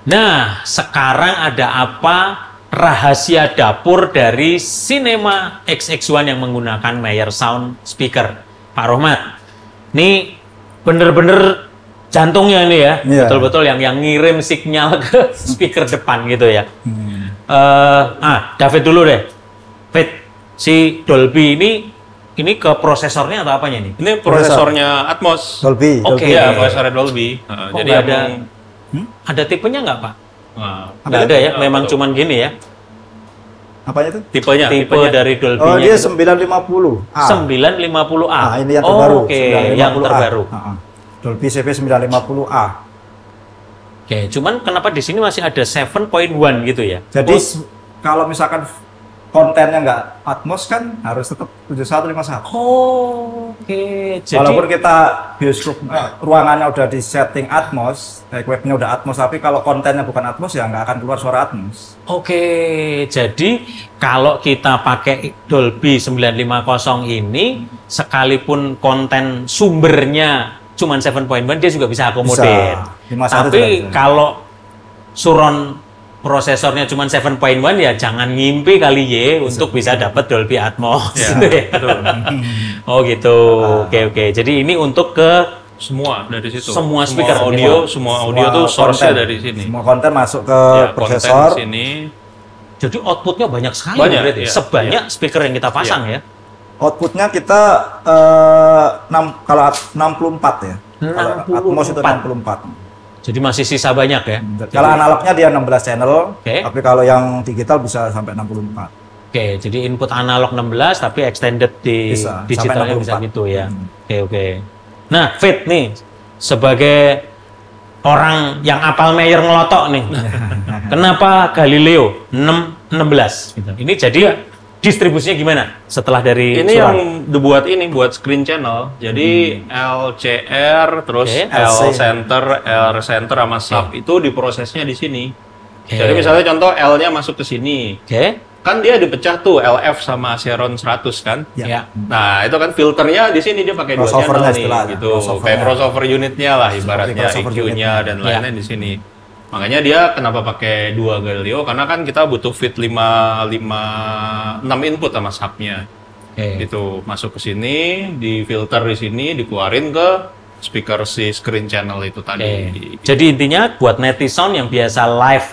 Nah, sekarang ada apa rahasia dapur dari Cinema XX1 yang menggunakan Meyer Sound Speaker? Pak Rohmat, ini bener-bener jantungnya ini ya, iya. betul-betul yeah. yang yang ngirim sinyal ke speaker depan gitu ya. Yeah. Hmm. Uh, ah, David dulu deh. Fit, si Dolby ini ini ke prosesornya atau apanya nih? Ini prosesornya Atmos. Dolby. Oke, okay. ya, prosesornya Dolby. Uh, jadi ada Hmm? Ada tipenya nggak Pak? Nah, nggak ada ya, memang cuman gini ya. Apanya tuh? Tipenya, tipe tipenya. dari Dolby. Oh, dia puluh. Sembilan lima puluh a Ah, ini yang terbaru. Oh, Oke, okay. yang terbaru. Ah, ah. A. uh sembilan Dolby puluh 950A. Oke, cuman kenapa di sini masih ada 7.1 gitu ya? Jadi Post... Oh. kalau misalkan kontennya nggak Atmos kan harus tetap 7151. Oh, oke. Okay. Jadi walaupun kita bioskop eh, ruangannya udah di setting Atmos, eh, webnya udah Atmos, tapi kalau kontennya bukan Atmos ya nggak akan keluar suara Atmos. Oke, okay. jadi kalau kita pakai Dolby 950 ini, sekalipun konten sumbernya cuma 7.1 dia juga bisa akomodir. Bisa. Tapi kalau suron prosesornya cuma 7.1 ya jangan ngimpi kali ye iya. untuk bisa dapat Dolby Atmos iya, gitu ya, Betul. oh gitu. Oke ah. oke. Okay, okay. Jadi ini untuk ke semua dari situ. Semua speaker semua audio, semua, semua audio tuh source dari sini. Semua konten masuk ke ya, prosesor sini. Jadi outputnya banyak sekali banyak, berarti ya, sebanyak ya. speaker yang kita pasang ya. ya. Outputnya kita uh, eh, 6 kalau 64 ya. 64. Kalau Atmos itu 64. Jadi masih sisa banyak ya? Kalau analognya dia 16 channel, okay. tapi kalau yang digital bisa sampai 64. Oke, okay, jadi input analog 16 tapi extended di bisa, digitalnya bisa gitu ya. Oke, hmm. oke. Okay, okay. Nah, Fit nih sebagai orang yang apal meyer ngelotok nih. Kenapa Galileo 6 16 gitu. Ini jadi distribusinya gimana setelah dari ini surat? yang dibuat ini buat screen channel jadi hmm. LCR terus okay. L center L center sama sub okay. itu diprosesnya di sini okay. jadi misalnya contoh L-nya masuk ke sini okay. kan dia dipecah tuh LF sama Xeron 100 kan ya. ya. nah itu kan filternya di sini dia pakai dua channel nih gitu crossover crossover unitnya lah ibaratnya EQ-nya dan lainnya yeah. di sini Makanya dia kenapa pakai dua Galileo karena kan kita butuh fit 5 5 6 input sama subnya. Okay. Itu masuk ke sini, di filter di sini, dikeluarin ke speaker si screen channel itu tadi. Okay. Jadi intinya buat netizen yang biasa live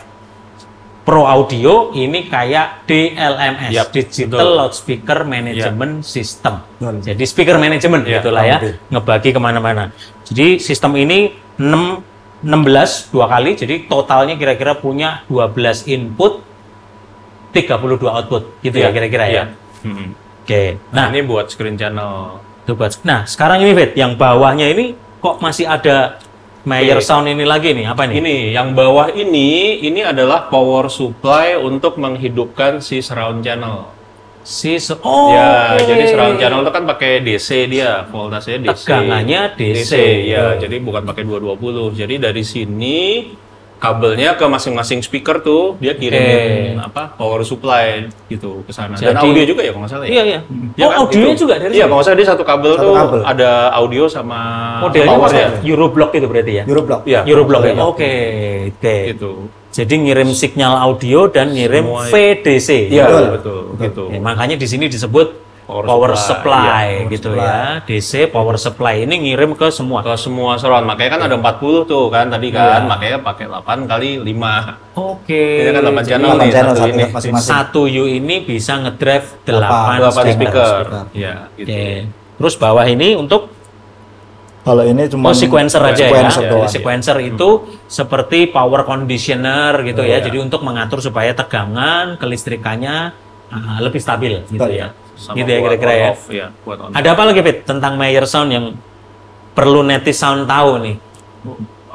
Pro Audio ini kayak DLMS, yep, Digital betul. Loudspeaker Management yep. System. Jadi speaker management yep, gitulah ya, ngebagi kemana-mana. Jadi sistem ini 6 16 dua kali, jadi totalnya kira-kira punya 12 input, 32 output, gitu yeah. ya iya, kira-kira yeah. ya. Iya. Hmm. Oke. Okay. Nah, nah, ini buat screen channel. Itu buat. Nah, sekarang ini Fit, yang bawahnya ini kok masih ada Mayer okay. Sound ini lagi nih, apa nih? Ini, yang bawah ini, ini adalah power supply untuk menghidupkan si surround channel. Si oh. Ya, okay. Iya, jadi iya, surround iya, channel itu kan pakai DC dia, voltasenya DC. Tegangannya DC. DC ya, oh. jadi bukan pakai 220. Jadi dari sini kabelnya ke masing-masing speaker tuh dia kirimin okay. apa power supply gitu ke sana. Dan audio juga ya kalau nggak salah ya. Iya, iya. Ya, oh, kan, audionya itu, juga dari Iya, kalau nggak salah dia satu kabel satu tuh kabel. ada audio sama modelnya oh, power ya. Euroblock itu berarti ya. Euroblock. Iya, Euroblock ya. Oke, oke. Okay. Gitu. Jadi ngirim signal audio dan ngirim Semua, VDC. Iya, betul. betul, betul. Ya, makanya di sini disebut power, power supply, supply ya, power gitu supply. ya. DC power supply ini ngirim ke semua. Ke semua saluran. Makanya kan ada 40 tuh kan tadi iya. kan. Iya. Makanya pakai 8 kali 5. Oke. Okay. Jadi kan 8 channel, 8 nih, channel satu, ini. Masing -masing. Satu U ini bisa ngedrive 8, 8 speaker. speaker. Ya, gitu. Okay. Terus bawah ini untuk kalau ini cuma oh, sequencer aja ya. sequencer ya. Doang. Sequencer hmm. itu hmm. seperti power conditioner gitu oh, ya. ya. Jadi untuk mengatur supaya tegangan kelistrikannya uh, lebih stabil gitu iya. ya. Sama gitu ya kira-kira ya. ya Ada apa lagi Fit tentang Meyer Sound yang perlu netis sound tahu nih?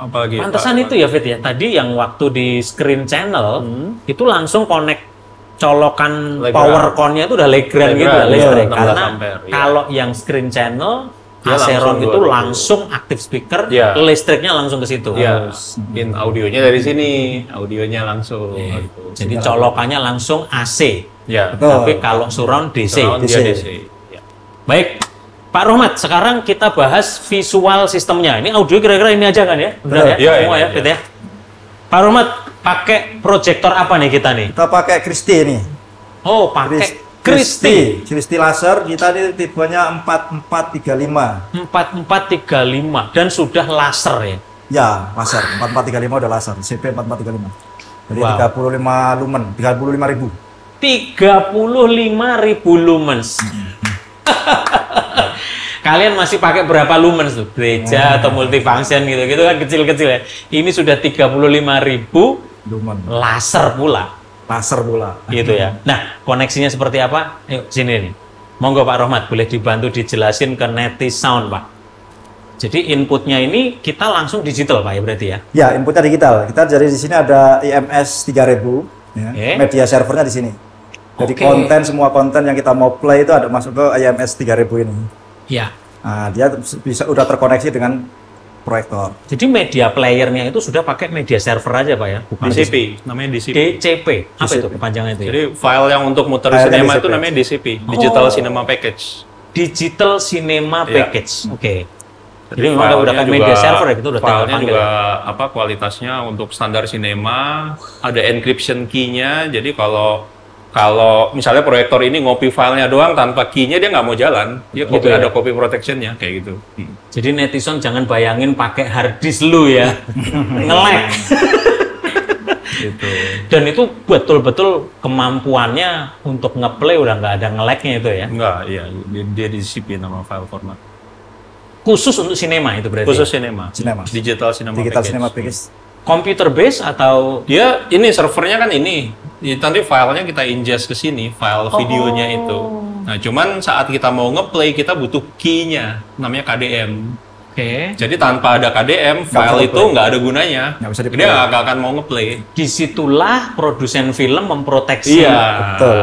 Apalagi Pantesan apa, itu ya Fit ya. Tadi yang waktu di screen channel hmm. itu langsung connect colokan Legrand. power nya itu udah Legrand, gitu ya, listrik. karena kalau yang screen channel ya, Aceron itu langsung aktif speaker, ya. listriknya langsung ke situ. Ya. In audionya dari sini, audionya langsung. Ya. Gitu. Jadi colokannya langsung AC. Ya. Tapi kalau surround DC. Surround iya, DC. DC. Ya. Baik. Pak Rohmat, sekarang kita bahas visual sistemnya. Ini audio kira-kira ini aja kan ya? Benar ya? Iya, iya, ya Semua ya, ya, ya. Pak Rohmat, pakai proyektor apa nih kita nih? Kita pakai Christie nih. Oh, pakai Kristi. Kristi Laser kita ini tipenya 4435. 4435 dan sudah laser ya. Ya, laser. 4435 udah laser. CP 4435. Jadi wow. 35 lumen, 35 ribu. 35 ribu lumens. Mm-hmm. Kalian masih pakai berapa lumens tuh? Gereja hmm. atau multifunction gitu-gitu kan kecil-kecil ya. Ini sudah 35 ribu lumen. Laser pula pasar bola. Gitu ya. Hmm. Nah, koneksinya seperti apa? Yuk, sini nih. Monggo Pak Rohmat, boleh dibantu dijelasin ke Neti Sound, Pak. Jadi inputnya ini kita langsung digital, Pak, ya berarti ya? Ya, inputnya digital. Kita jadi di sini ada IMS 3000, ya. okay. media servernya di sini. Jadi okay. konten, semua konten yang kita mau play itu ada masuk ke IMS 3000 ini. Ya. Nah, dia bisa udah terkoneksi dengan proyektor. Oh. Jadi media playernya itu sudah pakai media server aja pak ya? Bukan DCP, namanya DCP. DCP, apa DCP. itu kepanjangan itu? Ya? Jadi file yang untuk muter file cinema itu namanya DCP, Digital oh. Cinema Package. Digital Cinema iya. Package, Ya. oke. Okay. Jadi, Jadi memang udah pakai media server ya gitu udah filenya juga apa kualitasnya untuk standar cinema, ada encryption key-nya. Jadi kalau kalau misalnya proyektor ini ngopi filenya doang tanpa key dia nggak mau jalan. Dia gitu ya. ada copy protection-nya kayak gitu. Jadi netizen jangan bayangin pakai hard disk lu ya. Ngelek. gitu. Dan itu betul-betul kemampuannya untuk ngeplay udah nggak ada ngeleknya itu ya? Nggak, iya. Dia, dia disisipi nama file format. Khusus untuk sinema itu berarti? Khusus sinema. Cinema. Digital cinema Digital package. cinema package computer base atau dia ini servernya kan ini nanti filenya kita ingest ke sini file oh. videonya itu nah cuman saat kita mau ngeplay kita butuh keynya namanya KDM oke okay. jadi tanpa ada KDM file itu nggak ada gunanya nggak bisa dia nggak akan mau ngeplay disitulah produsen film memproteksi iya betul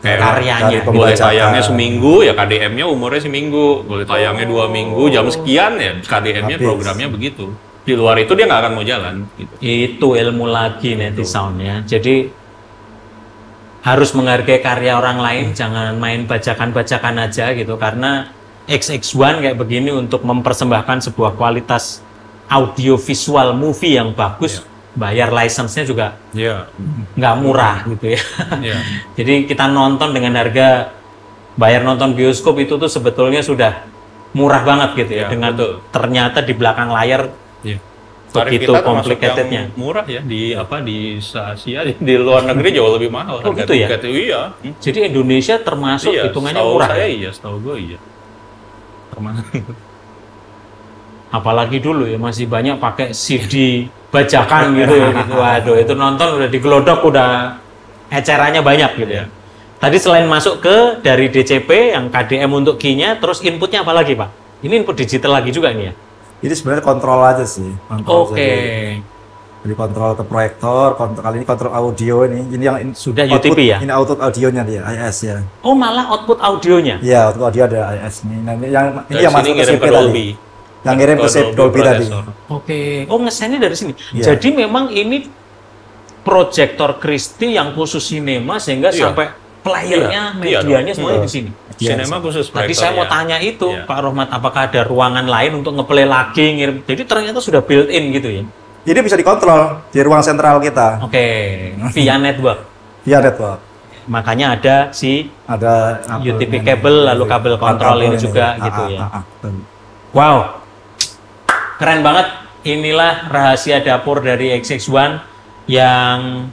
Kayak karyanya boleh tayangnya seminggu ya KDM-nya umurnya seminggu boleh oh. tayangnya dua minggu jam sekian ya KDM-nya programnya begitu di luar itu dia nggak akan mau jalan. Gitu. Itu ilmu lagi netizen ya. Jadi harus menghargai karya orang lain, hmm. jangan main bajakan-bajakan aja gitu karena XX1 kayak begini untuk mempersembahkan sebuah kualitas audio visual movie yang bagus, yeah. bayar license-nya juga yeah. nggak murah hmm. gitu ya. Yeah. Jadi kita nonton dengan harga bayar nonton bioskop itu tuh sebetulnya sudah murah banget gitu ya, ya dengan betul. ternyata di belakang layar Iya. Tarif kita complicatednya murah ya di apa di Asia di luar negeri jauh lebih mahal. Oh gitu ya. Tiket, iya. Hmm. Jadi Indonesia termasuk iya, hitungannya murah. Saya ya? iya, setahu gue iya. Termasuk. Apalagi dulu ya masih banyak pakai CD bacakan gitu Gitu. Waduh, itu nonton udah digelodok udah ecerannya banyak gitu ya. Iya. Tadi selain masuk ke dari DCP yang KDM untuk key-nya, terus inputnya apa lagi Pak? Ini input digital lagi juga nih ya? Jadi sebenarnya kontrol aja sih. Oke. Okay. Jadi kontrol ke proyektor, kontrol, kali ini kontrol audio ini. Ini yang in, sudah output, UTP ya? Ini output audionya dia, IS ya. Oh malah output audionya? Iya, output audio ada IS ini. Nah, yang dari ini yang masuk ke CP tadi. Yang ngirim ke CP Dolby tadi. Oke. Okay. Oh ngesennya dari sini. Yeah. Jadi memang ini proyektor Christie yang khusus sinema sehingga yeah. sampai playernya, iya, iya medianya iya, semuanya iya. di sini. Cinema iya, iya. khusus Tadi saya mau tanya itu, Pak Rohmat, apakah ada ruangan lain untuk ngeplay lagi? Ngirim? Jadi ternyata sudah built in gitu ya? Jadi bisa dikontrol di ruang sentral kita. Oke, okay. via network. via network. Makanya ada si ada UTP kabel, lalu kabel kontrol ini, ini juga ini. gitu ah, ya. Ah, ah, wow, keren banget. Inilah rahasia dapur dari XX1 yang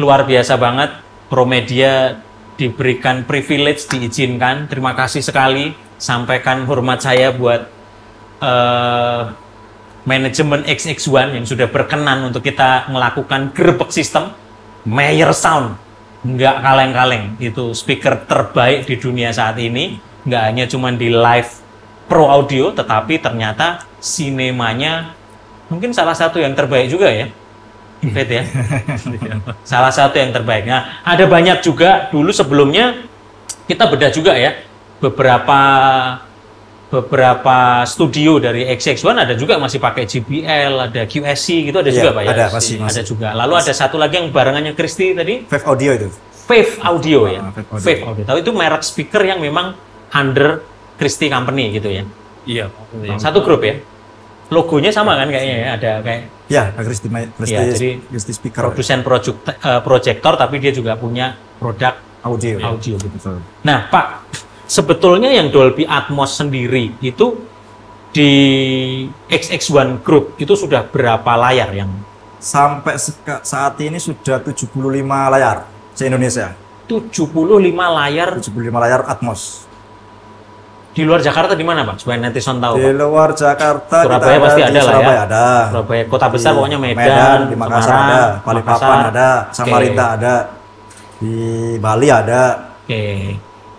luar biasa banget. Promedia diberikan privilege, diizinkan. Terima kasih sekali. Sampaikan hormat saya buat uh, manajemen XX1 yang sudah berkenan untuk kita melakukan gerbek sistem Mayer Sound. Nggak kaleng-kaleng. Itu speaker terbaik di dunia saat ini. Nggak hanya cuma di live pro audio, tetapi ternyata sinemanya mungkin salah satu yang terbaik juga ya. Fit ya. Iya. Salah satu yang terbaik. Nah, ada banyak juga dulu sebelumnya kita bedah juga ya beberapa beberapa studio dari XX1 ada juga masih pakai JBL, ada QSC gitu ada ya, juga Pak ya. Ada masih, masih. Ada juga. Lalu masih. ada satu lagi yang barangannya Kristi tadi. Fave Audio itu. Fave Audio ya. Ah, Fave Audio. Audio. Tahu itu merek speaker yang memang under Christie Company gitu ya. Iya. Satu grup ya logonya sama kan kayaknya ya ada kayak ya Kristi Kristi iya, ya, jadi speaker produsen projek, uh, eh, proyektor tapi dia juga punya produk audio iya. audio ya. gitu. Nah Pak sebetulnya yang Dolby Atmos sendiri itu di XX1 Group itu sudah berapa layar yang sampai saat ini sudah 75 layar se Indonesia 75 layar 75 layar Atmos di luar Jakarta di mana, Pak? Supaya netizen tahu. Di luar Jakarta Surabaya pasti ada, lah ya. Surabaya ya. ada. Surabaya kota besar di, pokoknya Medan, Medan di Makassar ada, Palipapan ada, Samarinda okay. ada. Di Bali ada. Oke. Okay.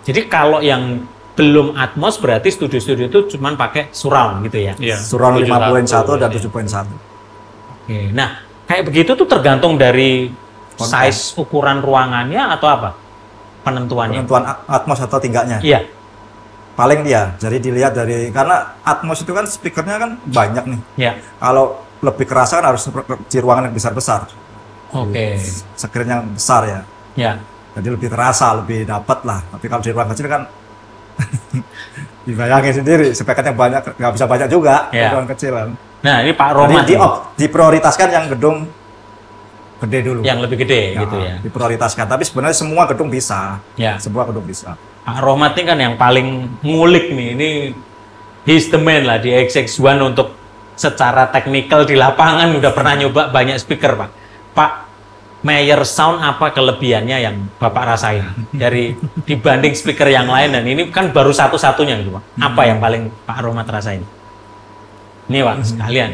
Jadi kalau yang belum Atmos berarti studio-studio itu cuma pakai surround gitu ya. Iya. Surround 5.1 dan 7.1. Oke. Nah, kayak begitu tuh tergantung dari size ukuran ruangannya atau apa? Penentuannya. Penentuan Atmos atau tingkatnya. Iya paling dia ya, jadi dilihat dari karena Atmos itu kan speakernya kan banyak nih ya. kalau lebih kerasa kan harus di ruangan yang besar besar oke okay. screen yang besar ya ya jadi lebih terasa lebih dapat lah tapi kalau di ruangan kecil kan dibayangin sendiri speakernya banyak nggak bisa banyak juga ya. di kecil kan nah ini Pak Roma di, oh, diprioritaskan yang gedung gede dulu yang lebih gede ya, gitu ya diprioritaskan tapi sebenarnya semua gedung bisa ya. semua gedung bisa Aroma ah, Rohmat ini kan yang paling ngulik nih. Ini he's the man lah di XX1 untuk secara teknikal di lapangan udah pernah nyoba banyak speaker, Pak. Pak Mayer Sound apa kelebihannya yang Bapak rasain dari dibanding speaker yang lain dan ini kan baru satu-satunya gitu, Pak. Hmm. Apa yang paling Pak Rohmat rasain? ini Pak, hmm. sekalian.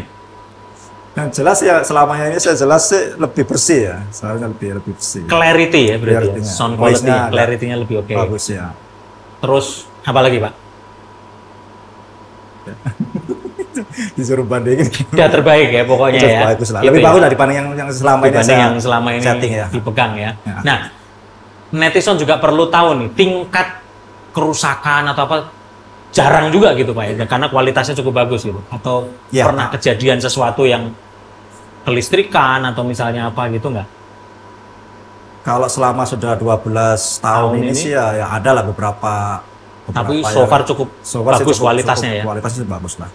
Yang jelas ya selamanya ini saya jelas sih lebih bersih ya, soalnya lebih lebih bersih. Clarity ya berarti. Ya. Sound quality, clarity-nya lebih oke. Okay. Bagus ya. Terus apa lagi Pak? disuruh bandingin. tidak terbaik ya pokoknya ya. Bagus lah. Gitu Lebih ya. bagus yang yang selama ini yang selama ini setting, ya. dipegang ya. ya. Nah, netizen juga perlu tahu nih tingkat kerusakan atau apa jarang juga gitu Pak ya. Karena kualitasnya cukup bagus gitu. Atau ya, pernah Pak. kejadian sesuatu yang kelistrikan atau misalnya apa gitu nggak? Kalau selama sudah 12 tahun, tahun ini, ini sih ya, ya ada lah beberapa, beberapa tapi ya. so far ya, cukup so far bagus cukup, kualitasnya cukup, ya. Kualitasnya bagus lah.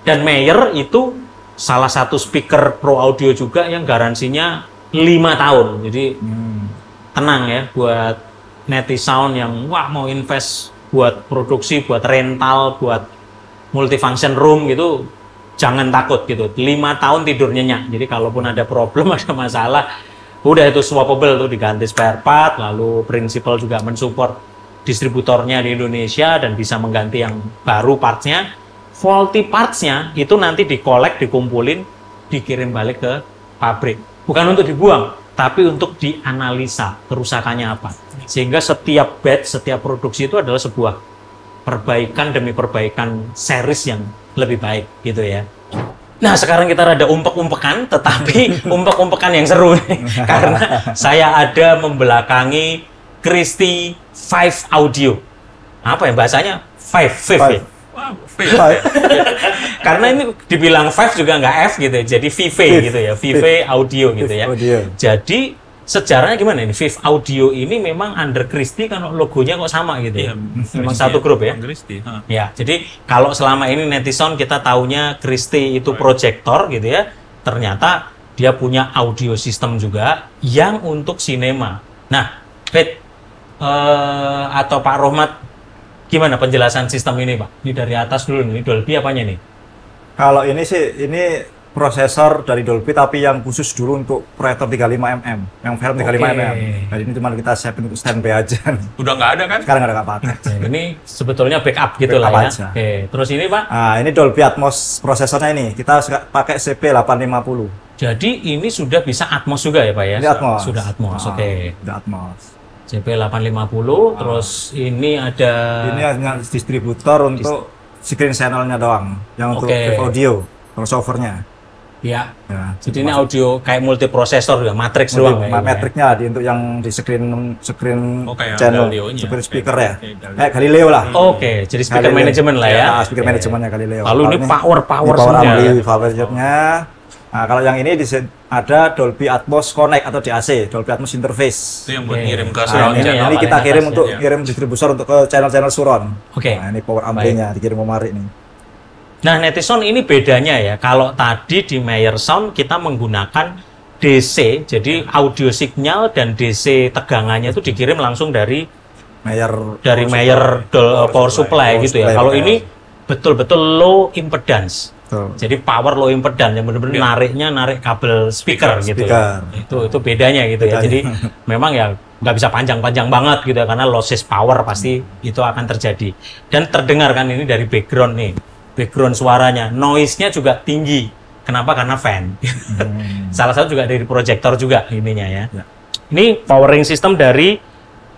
Dan Mayer itu salah satu speaker pro audio juga yang garansinya lima tahun. Jadi hmm. tenang ya buat Neti Sound yang wah mau invest buat produksi, buat rental, buat multifunction room gitu jangan takut gitu. Lima tahun tidurnya nyenyak. Jadi kalaupun ada problem, ada masalah, udah itu swappable tuh diganti spare part lalu prinsipal juga mensupport distributornya di Indonesia dan bisa mengganti yang baru partsnya faulty partsnya itu nanti dikolek dikumpulin dikirim balik ke pabrik bukan untuk dibuang tapi untuk dianalisa kerusakannya apa sehingga setiap batch setiap produksi itu adalah sebuah perbaikan demi perbaikan series yang lebih baik gitu ya Nah sekarang kita rada umpek-umpekan, tetapi umpek-umpekan yang seru nih. Karena saya ada membelakangi Christy Five Audio. Apa ya bahasanya? Five, Five, five. ya? Wow, five. Karena ini dibilang Five juga nggak F gitu ya, jadi Vive gitu ya, Vive Audio gitu ya. Jadi sejarahnya gimana ini? Fifth Audio ini memang under Christie kan logonya kok sama gitu ya. Iya, memang satu ya, grup ya. Christie. Ya, jadi kalau selama ini netizen kita taunya Christie itu proyektor gitu ya. Ternyata dia punya audio system juga yang untuk sinema. Nah, Fit uh, eh, atau Pak Rohmat gimana penjelasan sistem ini, Pak? Ini dari atas dulu nih, Dolby apanya nih? Kalau ini sih ini prosesor dari Dolby tapi yang khusus dulu untuk proyektor 35mm yang film 35mm okay. jadi ini cuma kita siapin untuk by aja udah nggak ada kan? sekarang nggak ada nggak pakai ini sebetulnya backup gitu backup lah ya aja. oke terus ini Pak? nah ini Dolby Atmos prosesornya ini kita suka pakai CP850 jadi ini sudah bisa Atmos juga ya Pak ya? ini Atmos sudah Atmos, oke okay. Ah, sudah Atmos CP850 oh. Ah. terus ini ada ini hanya distributor untuk screen channelnya doang yang okay. untuk audio crossovernya Ya. ya jadi ini audio kayak multiprosesor ya, matrix multi, doang. Ya, ya. matrixnya ya. untuk yang di screen screen oh, channel, screen speaker ya. Kayak Galileo lah. Oke, okay, jadi speaker Galileo. management lah ya. ya speaker okay. manajemennya Galileo. Lalu ini power power semuanya. Power powernya. Nah, kalau yang ini ada Dolby Atmos Connect atau DAC, Dolby Atmos Interface. Itu yang buat ngirim ke Suron. Nah, ini, ini kita ya. kirim untuk ya. kirim distributor untuk ke channel-channel Suron. Oke. Okay. Nah, ini power amplinya nya dikirim kemari nih. Nah, Netison ini bedanya ya. Kalau tadi di Meyer Sound kita menggunakan DC, jadi ya. audio signal dan DC tegangannya itu dikirim langsung dari Meyer dari mayor Meyer power, power, power supply, gitu ya. Kalau ini betul-betul low impedance. Betul. Jadi power low impedance yang benar-benar ya. nariknya narik kabel speaker, speaker gitu. Ya. Speaker. Ya. Itu itu bedanya gitu bedanya. ya. Jadi memang ya nggak bisa panjang-panjang banget gitu ya karena losses power pasti hmm. itu akan terjadi. Dan terdengar kan ini dari background nih background suaranya, noise-nya juga tinggi. Kenapa? Karena fan. Hmm. Salah satu juga dari proyektor juga ininya ya. ya. Ini powering system dari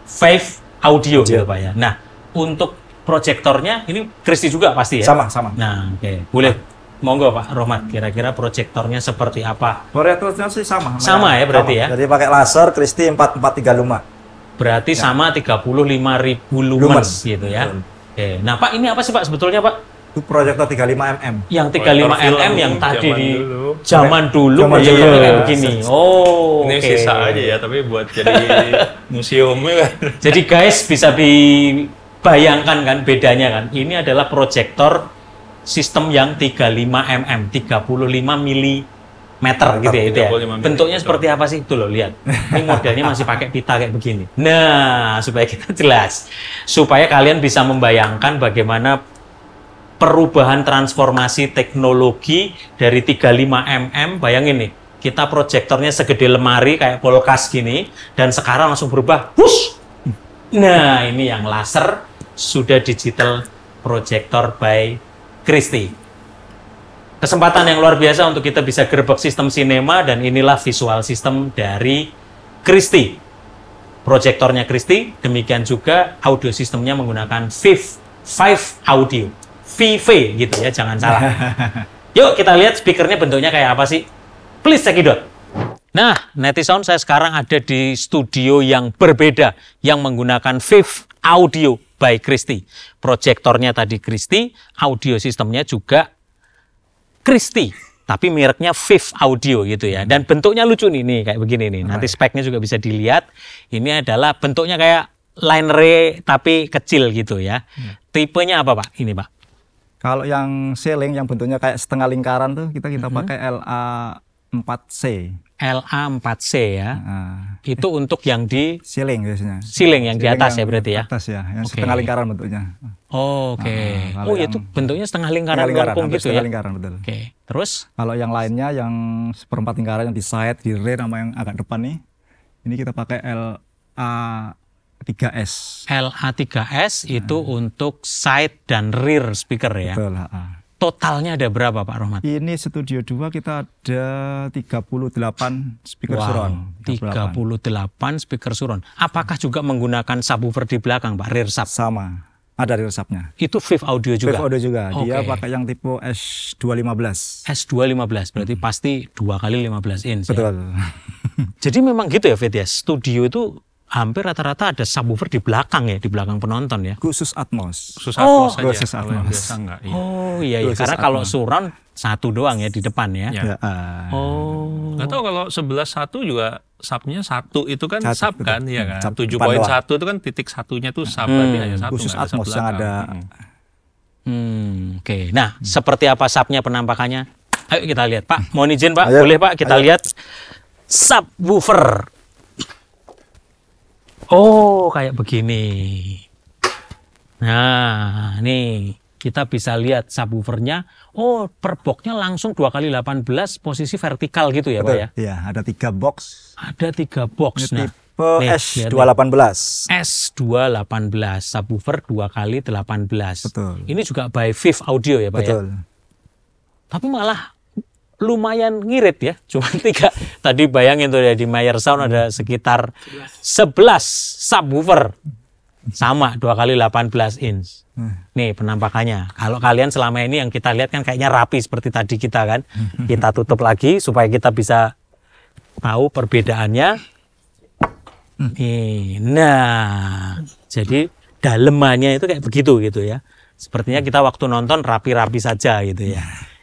Five Audio gitu Pak ya. Nah, untuk proyektornya ini Christie juga pasti ya. Sama, sama. Nah, oke. Okay. Boleh monggo Pak Rohmat kira-kira proyektornya seperti apa? Proyektornya sih sama. Sama ya, ya berarti sama. ya. Jadi pakai laser Kristi 443 lumen. Berarti ya. sama 35.000 lumens, lumens gitu ya. Oke. Oke. Nah, Pak ini apa sih Pak sebetulnya Pak? itu proyektor 35 mm. Yang 35 mm yang tadi di zaman dulu, zaman dulu, iya, dulu kayak begini. Iya. Oh, ini okay. sisa aja ya, tapi buat jadi museum kan. Jadi guys bisa dibayangkan kan bedanya kan. Ini adalah proyektor sistem yang 35 mm, 35 mili meter gitu ya, itu ya. Bentuknya seperti apa sih? Itu loh lihat. Ini modelnya masih pakai pita kayak begini. Nah, supaya kita jelas. Supaya kalian bisa membayangkan bagaimana perubahan transformasi teknologi dari 35mm, bayangin nih, kita proyektornya segede lemari kayak polkas gini, dan sekarang langsung berubah, push! Nah, ini yang laser sudah digital proyektor by Christie. Kesempatan yang luar biasa untuk kita bisa gerbek sistem sinema dan inilah visual sistem dari Christie. Proyektornya Christie, demikian juga audio sistemnya menggunakan fifth Five Audio. VV gitu ya, jangan salah. Yuk kita lihat speakernya bentuknya kayak apa sih. Please cekidot. Nah, netizen saya sekarang ada di studio yang berbeda yang menggunakan Vive Audio by Christie. Proyektornya tadi Christie, audio sistemnya juga Christie, tapi mereknya Vive Audio gitu ya. Dan bentuknya lucu nih, nih kayak begini nih. Nanti speknya juga bisa dilihat. Ini adalah bentuknya kayak line ray tapi kecil gitu ya. Hmm. Tipenya apa, Pak? Ini, Pak. Kalau yang sailing yang bentuknya kayak setengah lingkaran tuh kita kita uh-huh. pakai LA 4C. LA4C ya. Uh, itu eh, untuk yang di ceiling biasanya. Ceiling yang di atas ya yang ya berarti ya. Atas ya, yang okay. setengah lingkaran bentuknya. Oh, Oke. Okay. Uh, oh, itu bentuknya setengah lingkaran setengah lingkaran, gitu ya? setengah ya. lingkaran betul. Oke. Okay. Terus kalau yang lainnya yang seperempat lingkaran yang di side, di rear sama yang agak depan nih. Ini kita pakai LA 3 s lh LA3S nah. itu ah. untuk side dan rear speaker ya. Betul, ha. Totalnya ada berapa Pak Rohmat? Ini studio 2 kita ada 38 speaker wow, surround. 38. 38 speaker surround. Apakah juga menggunakan subwoofer di belakang Pak, rear sub? Sama ada rear subnya. Itu fifth Audio juga. Fifth Audio juga. Okay. Dia pakai yang tipe S215. S215 berarti hmm. pasti 2 kali 15 inch. Ya? Betul. Ya? Jadi memang gitu ya Fit ya. Studio itu hampir rata-rata ada subwoofer di belakang ya, di belakang penonton ya. Khusus Atmos. Khusus oh. Atmos oh, saja. Khusus Atmos. Biasa enggak, iya. Oh iya, iya. Khusus karena Atmos. kalau surround satu doang ya di depan ya. ya. Uh, oh. tau kalau sebelas satu juga subnya satu itu kan satu, sub kan ya kan. Tujuh poin satu itu kan titik satunya tuh sub hmm. berarti hanya satu. Khusus Atmos yang ada. Hmm. hmm. Oke, okay. nah hmm. seperti apa subnya penampakannya? Ayo kita lihat Pak, mohon izin Pak, Ayo. boleh Pak kita Ayo. lihat subwoofer Oh, kayak begini. Nah, nih kita bisa lihat subwoofernya. Oh, per boxnya langsung dua kali 18 posisi vertikal gitu ya, Betul. Pak ya? Iya, ada tiga box. Ada tiga box. Ini nah, tipe nih, S218. S218 subwoofer dua kali 18. Betul. Ini juga by Fifth Audio ya, Pak ya? Betul. ya? Tapi malah lumayan ngirit ya. Cuma tiga. Tadi bayangin tuh ya di Mayer Sound ada sekitar 11 subwoofer. Sama dua kali 18 inch. Hmm. Nih penampakannya. Kalau kalian selama ini yang kita lihat kan kayaknya rapi seperti tadi kita kan. Kita tutup lagi supaya kita bisa tahu perbedaannya. Nih, nah, jadi dalemannya itu kayak begitu gitu ya. Sepertinya kita waktu nonton rapi-rapi saja gitu ya. Nah.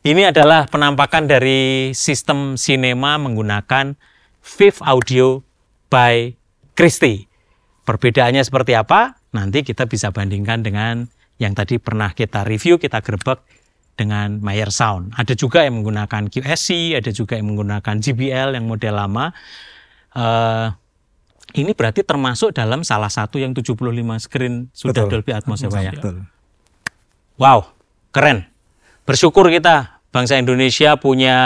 Ini adalah penampakan dari sistem sinema menggunakan Fifth Audio by Christie. Perbedaannya seperti apa? Nanti kita bisa bandingkan dengan yang tadi pernah kita review, kita grebek dengan Mayer Sound. Ada juga yang menggunakan QSC, ada juga yang menggunakan JBL yang model lama. Uh, ini berarti termasuk dalam salah satu yang 75 screen sudah betul. Dolby Atmos ya Pak ya? Wow, keren. Bersyukur kita bangsa Indonesia punya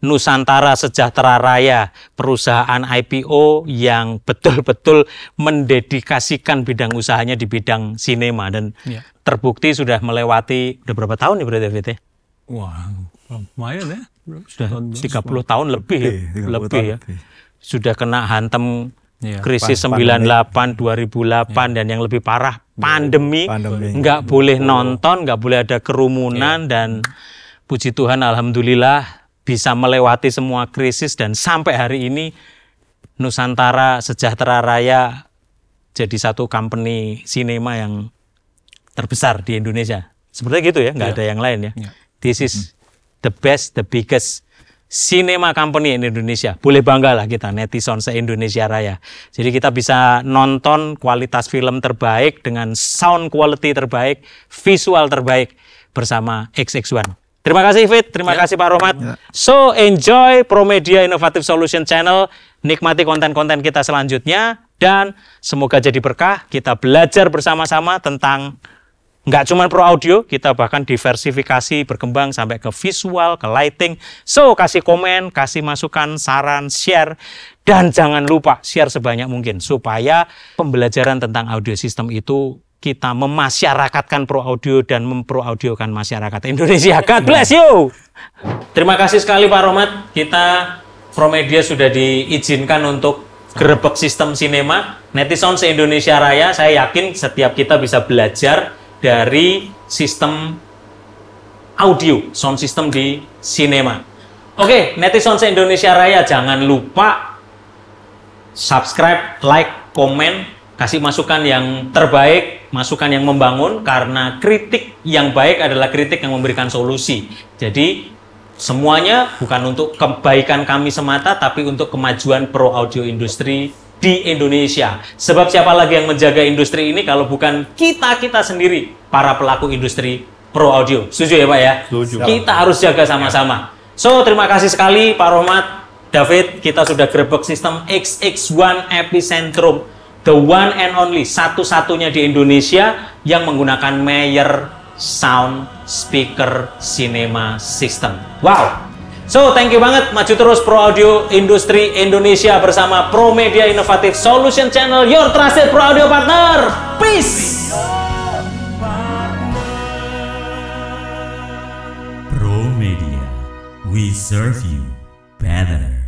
Nusantara Sejahtera Raya, perusahaan IPO yang betul-betul mendedikasikan bidang usahanya di bidang sinema dan ya. terbukti sudah melewati udah berapa tahun nih berarti VT? Ya? Wah, lumayan ya. Sudah 30 tahun lebih, iya, lebih, 30 lebih ya. Lebih. Sudah kena hantam Iya, krisis pan 98, 2008 ya. dan yang lebih parah pandemi, nggak iya. boleh nonton, nggak boleh ada kerumunan ya. dan puji Tuhan alhamdulillah bisa melewati semua krisis dan sampai hari ini Nusantara Sejahtera Raya jadi satu company sinema yang terbesar di Indonesia. Seperti gitu ya, nggak ya. ada yang lain ya. ya. This is the best, the biggest Cinema Company in Indonesia. Boleh bangga lah kita netizen se-Indonesia Raya. Jadi kita bisa nonton kualitas film terbaik dengan sound quality terbaik, visual terbaik bersama XX1. Terima kasih Fit, terima ya. kasih Pak Romat. Ya. So enjoy Promedia Innovative Solution Channel, nikmati konten-konten kita selanjutnya dan semoga jadi berkah kita belajar bersama-sama tentang Nggak cuma pro audio, kita bahkan diversifikasi berkembang sampai ke visual, ke lighting. So, kasih komen, kasih masukan, saran, share. Dan jangan lupa share sebanyak mungkin supaya pembelajaran tentang audio system itu kita memasyarakatkan pro audio dan mempro memproaudiokan masyarakat Indonesia. God bless you. Terima kasih sekali Pak Romat. Kita Promedia sudah diizinkan untuk gerebek sistem sinema. Netizen se-Indonesia Raya, saya yakin setiap kita bisa belajar dari sistem audio, sound system di cinema. Oke, okay, netizen Indonesia Raya, jangan lupa subscribe, like, komen, kasih masukan yang terbaik, masukan yang membangun, karena kritik yang baik adalah kritik yang memberikan solusi. Jadi, semuanya bukan untuk kebaikan kami semata, tapi untuk kemajuan pro audio industri di Indonesia. Sebab siapa lagi yang menjaga industri ini kalau bukan kita-kita sendiri, para pelaku industri pro audio. Setuju ya Pak ya? Setuju. Kita harus jaga sama-sama. So, terima kasih sekali Pak Rohmat, David, kita sudah grebek sistem XX1 Epicentrum. The one and only, satu-satunya di Indonesia yang menggunakan Meyer Sound Speaker Cinema System. Wow, So, thank you banget. Maju terus Pro Audio Industri Indonesia bersama Pro Media Innovative Solution Channel, your trusted Pro Audio Partner. Peace! Pro Media, we serve you better.